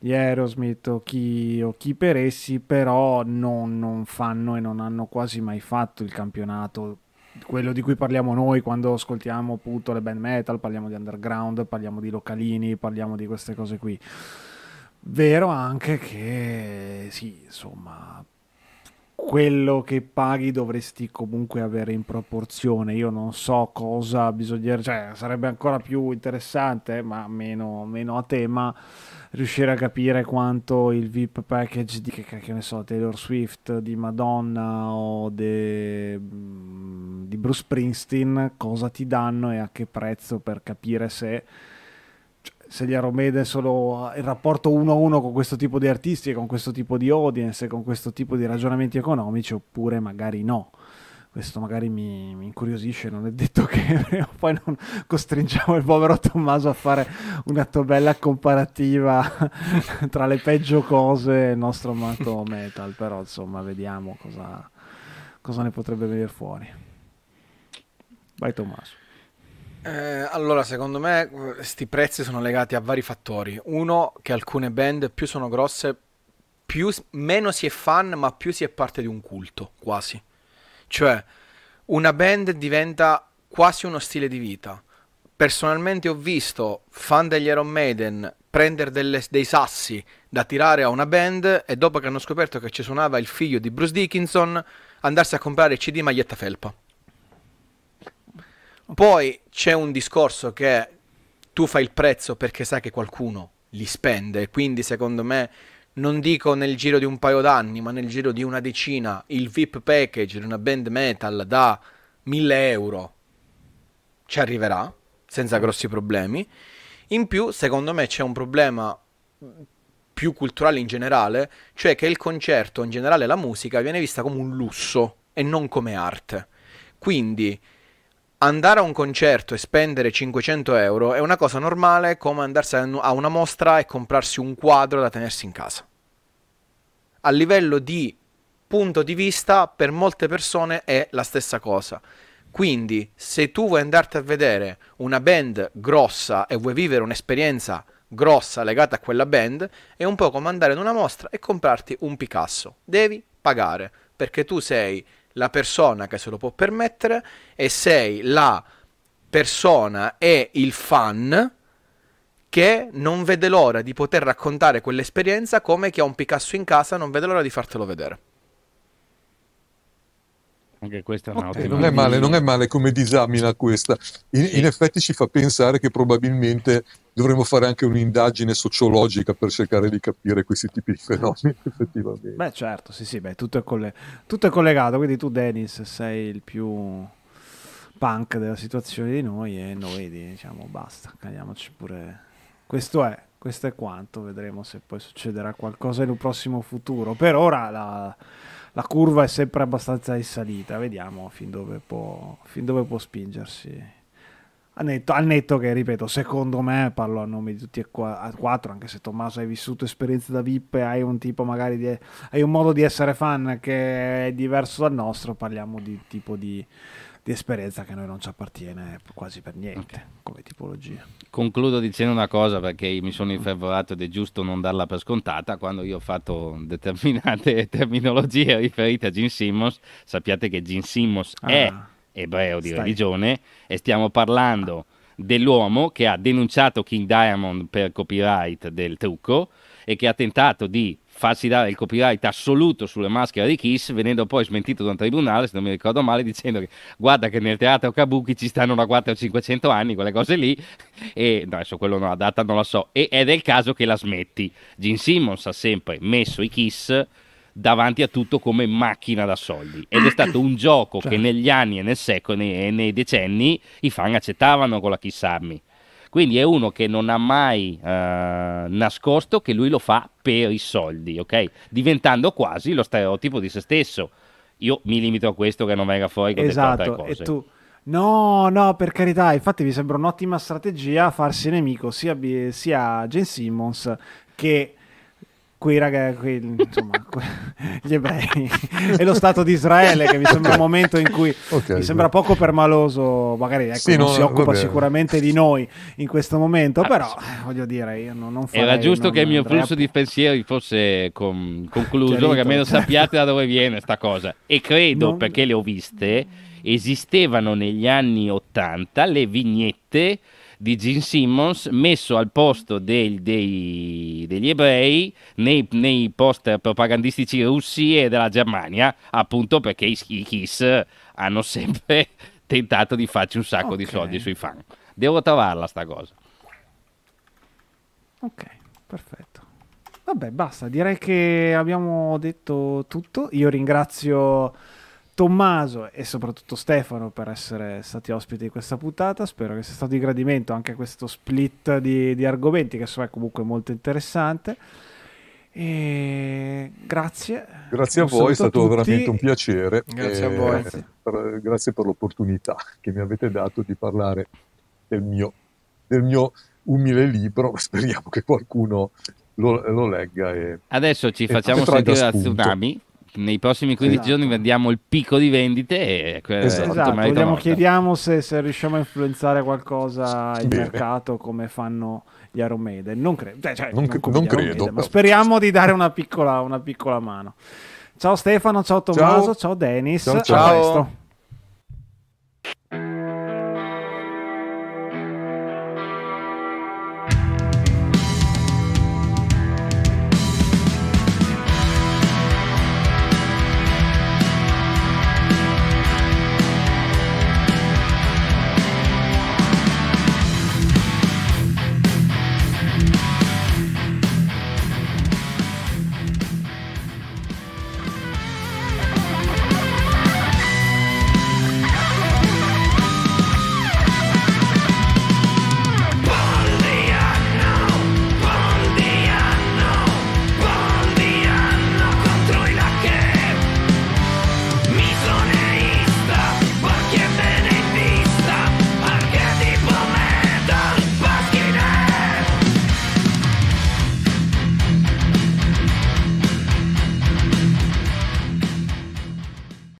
gli Aerosmith o chi, o chi per essi, però non, non fanno e non hanno quasi mai fatto il campionato quello di cui parliamo noi quando ascoltiamo appunto le band metal, parliamo di underground, parliamo di localini, parliamo di queste cose qui. Vero anche che sì, insomma, quello che paghi dovresti comunque avere in proporzione. Io non so cosa bisognerebbe, cioè sarebbe ancora più interessante, ma meno, meno a tema riuscire a capire quanto il VIP package di che cacchio ne so, Taylor Swift, di Madonna o de, mm, di Bruce Springsteen, cosa ti danno e a che prezzo per capire se cioè, se gli aromede solo eh, il rapporto uno a uno con questo tipo di artisti, e con questo tipo di audience, e con questo tipo di ragionamenti economici, oppure magari no questo magari mi, mi, incuriosisce, non è detto che poi non costringiamo il povero Tommaso a fare una tabella comparativa tra le peggio cose e il nostro amato metal, però insomma vediamo cosa, cosa ne potrebbe venire fuori. Vai Tommaso. Eh, allora, secondo me questi prezzi sono legati a vari fattori. Uno, che alcune band più sono grosse, più, meno si è fan, ma più si è parte di un culto, quasi cioè, una band diventa quasi uno stile di vita. Personalmente ho visto fan degli Iron Maiden prendere delle, dei sassi da tirare a una band e dopo che hanno scoperto che ci suonava il figlio di Bruce Dickinson andarsi a comprare CD maglietta felpa. Poi c'è un discorso che tu fai il prezzo perché sai che qualcuno li spende, quindi secondo me non dico nel giro di un paio d'anni, ma nel giro di una decina, il VIP package di una band metal da 1000 euro ci arriverà senza grossi problemi. In più, secondo me c'è un problema più culturale in generale, cioè che il concerto, in generale la musica, viene vista come un lusso e non come arte. Quindi andare a un concerto e spendere 500 euro è una cosa normale come andarsi a una mostra e comprarsi un quadro da tenersi in casa. A livello di punto di vista, per molte persone è la stessa cosa. Quindi, se tu vuoi andarti a vedere una band grossa e vuoi vivere un'esperienza grossa legata a quella band, è un po' come andare in una mostra e comprarti un Picasso. Devi pagare, perché tu sei la persona che se lo può permettere e sei la persona e il fan che non vede l'ora di poter raccontare quell'esperienza come chi ha un Picasso in casa non vede l'ora di fartelo vedere. Anche questa è un'ottima. Eh, non, è male, non è male come disamina questa. In, in, effetti ci fa pensare che probabilmente dovremmo fare anche un'indagine sociologica per cercare di capire questi tipi di fenomeni, effettivamente. Beh, certo, sì, sì, beh, tutto, è coll- tutto è collegato. Quindi tu, Dennis, sei il più punk della situazione di noi e noi diciamo basta, caliamoci pure. Questo è, questo è quanto, vedremo se poi succederà qualcosa in un prossimo futuro. Per ora la la curva è sempre abbastanza in salita, vediamo fin dove può, fin dove può spingersi. Al netto, al netto, che, ripeto, secondo me, parlo a nome di tutti e quattro, anche se Tommaso hai vissuto esperienze da VIP e hai un tipo magari di, hai un modo di essere fan che è diverso dal nostro, parliamo di tipo di di esperienza che a noi non ci appartiene quasi per niente okay. come tipologia. Concludo dicendo una cosa perché mi sono infervorato ed è giusto non darla per scontata. Quando io ho fatto determinate terminologie riferite a Gene Simmons, sappiate che Gene Simmons ah, è ebreo di stai. religione e stiamo parlando dell'uomo che ha denunciato King Diamond per copyright del trucco e che ha tentato di farsi dare il copyright assoluto sulle maschere di Kiss, venendo poi smentito da un tribunale, se non mi ricordo male, dicendo che guarda che nel teatro Kabuki ci stanno da 4 o 500 anni, quelle cose lì, e no, adesso quello no, la data non la so, e, è del caso che la smetti. Gene Simmons ha sempre messo i Kiss davanti a tutto come macchina da soldi ed è stato un gioco cioè. che negli anni e nel secolo e nei decenni i fan accettavano con la Kiss Army quindi è uno che non ha mai eh, nascosto che lui lo fa per i soldi, ok? Diventando quasi lo stereotipo di se stesso. Io mi limito a questo che non venga fuori con esatto, cose. E tu No, no, per carità, infatti mi sembra un'ottima strategia farsi nemico sia, sia Jane Simmons che quei ragazzi, quei, insomma, que- gli ebrei e lo Stato di Israele, che mi sembra un momento in cui okay, mi sembra poco permaloso, magari ecco, sì, non no, si occupa vabbè. sicuramente di noi in questo momento, ah, però sì. Eh, voglio dire, io non, non farei, Era giusto non, che il mio flusso a... di pensieri fosse con- concluso, perché almeno sappiate da dove viene questa cosa. E credo, non... perché le ho viste, esistevano negli anni 80 le vignette di Gene Simmons messo al posto del, dei, degli ebrei nei, nei, poster propagandistici russi e della Germania, appunto perché i, i Kiss hanno sempre tentato di farci un sacco okay. di soldi sui fan. Devo trovarla sta cosa. Ok, perfetto. Vabbè, basta, direi che abbiamo detto tutto. Io ringrazio Tommaso e soprattutto Stefano per essere stati ospiti di questa puntata. Spero che sia stato di gradimento anche questo split di, di argomenti, che so è comunque molto interessante. E grazie. Grazie a voi, è stato veramente un piacere. Grazie a voi. Per, grazie per l'opportunità che mi avete dato di parlare del mio, del mio umile libro. Speriamo che qualcuno lo, lo legga. E, Adesso ci facciamo sentire da, da tsunami nei prossimi 15 esatto. giorni vediamo il picco di vendite. E esatto, esatto. Vogliamo, chiediamo se, se, riusciamo a influenzare qualcosa il mercato come fanno gli Iron Non, cre- cioè, cioè, non, non, non credo, Maiden, ma speriamo di dare una piccola, una piccola mano. Ciao Stefano, ciao Tommaso, ciao, ciao Denis. Ciao, ciao.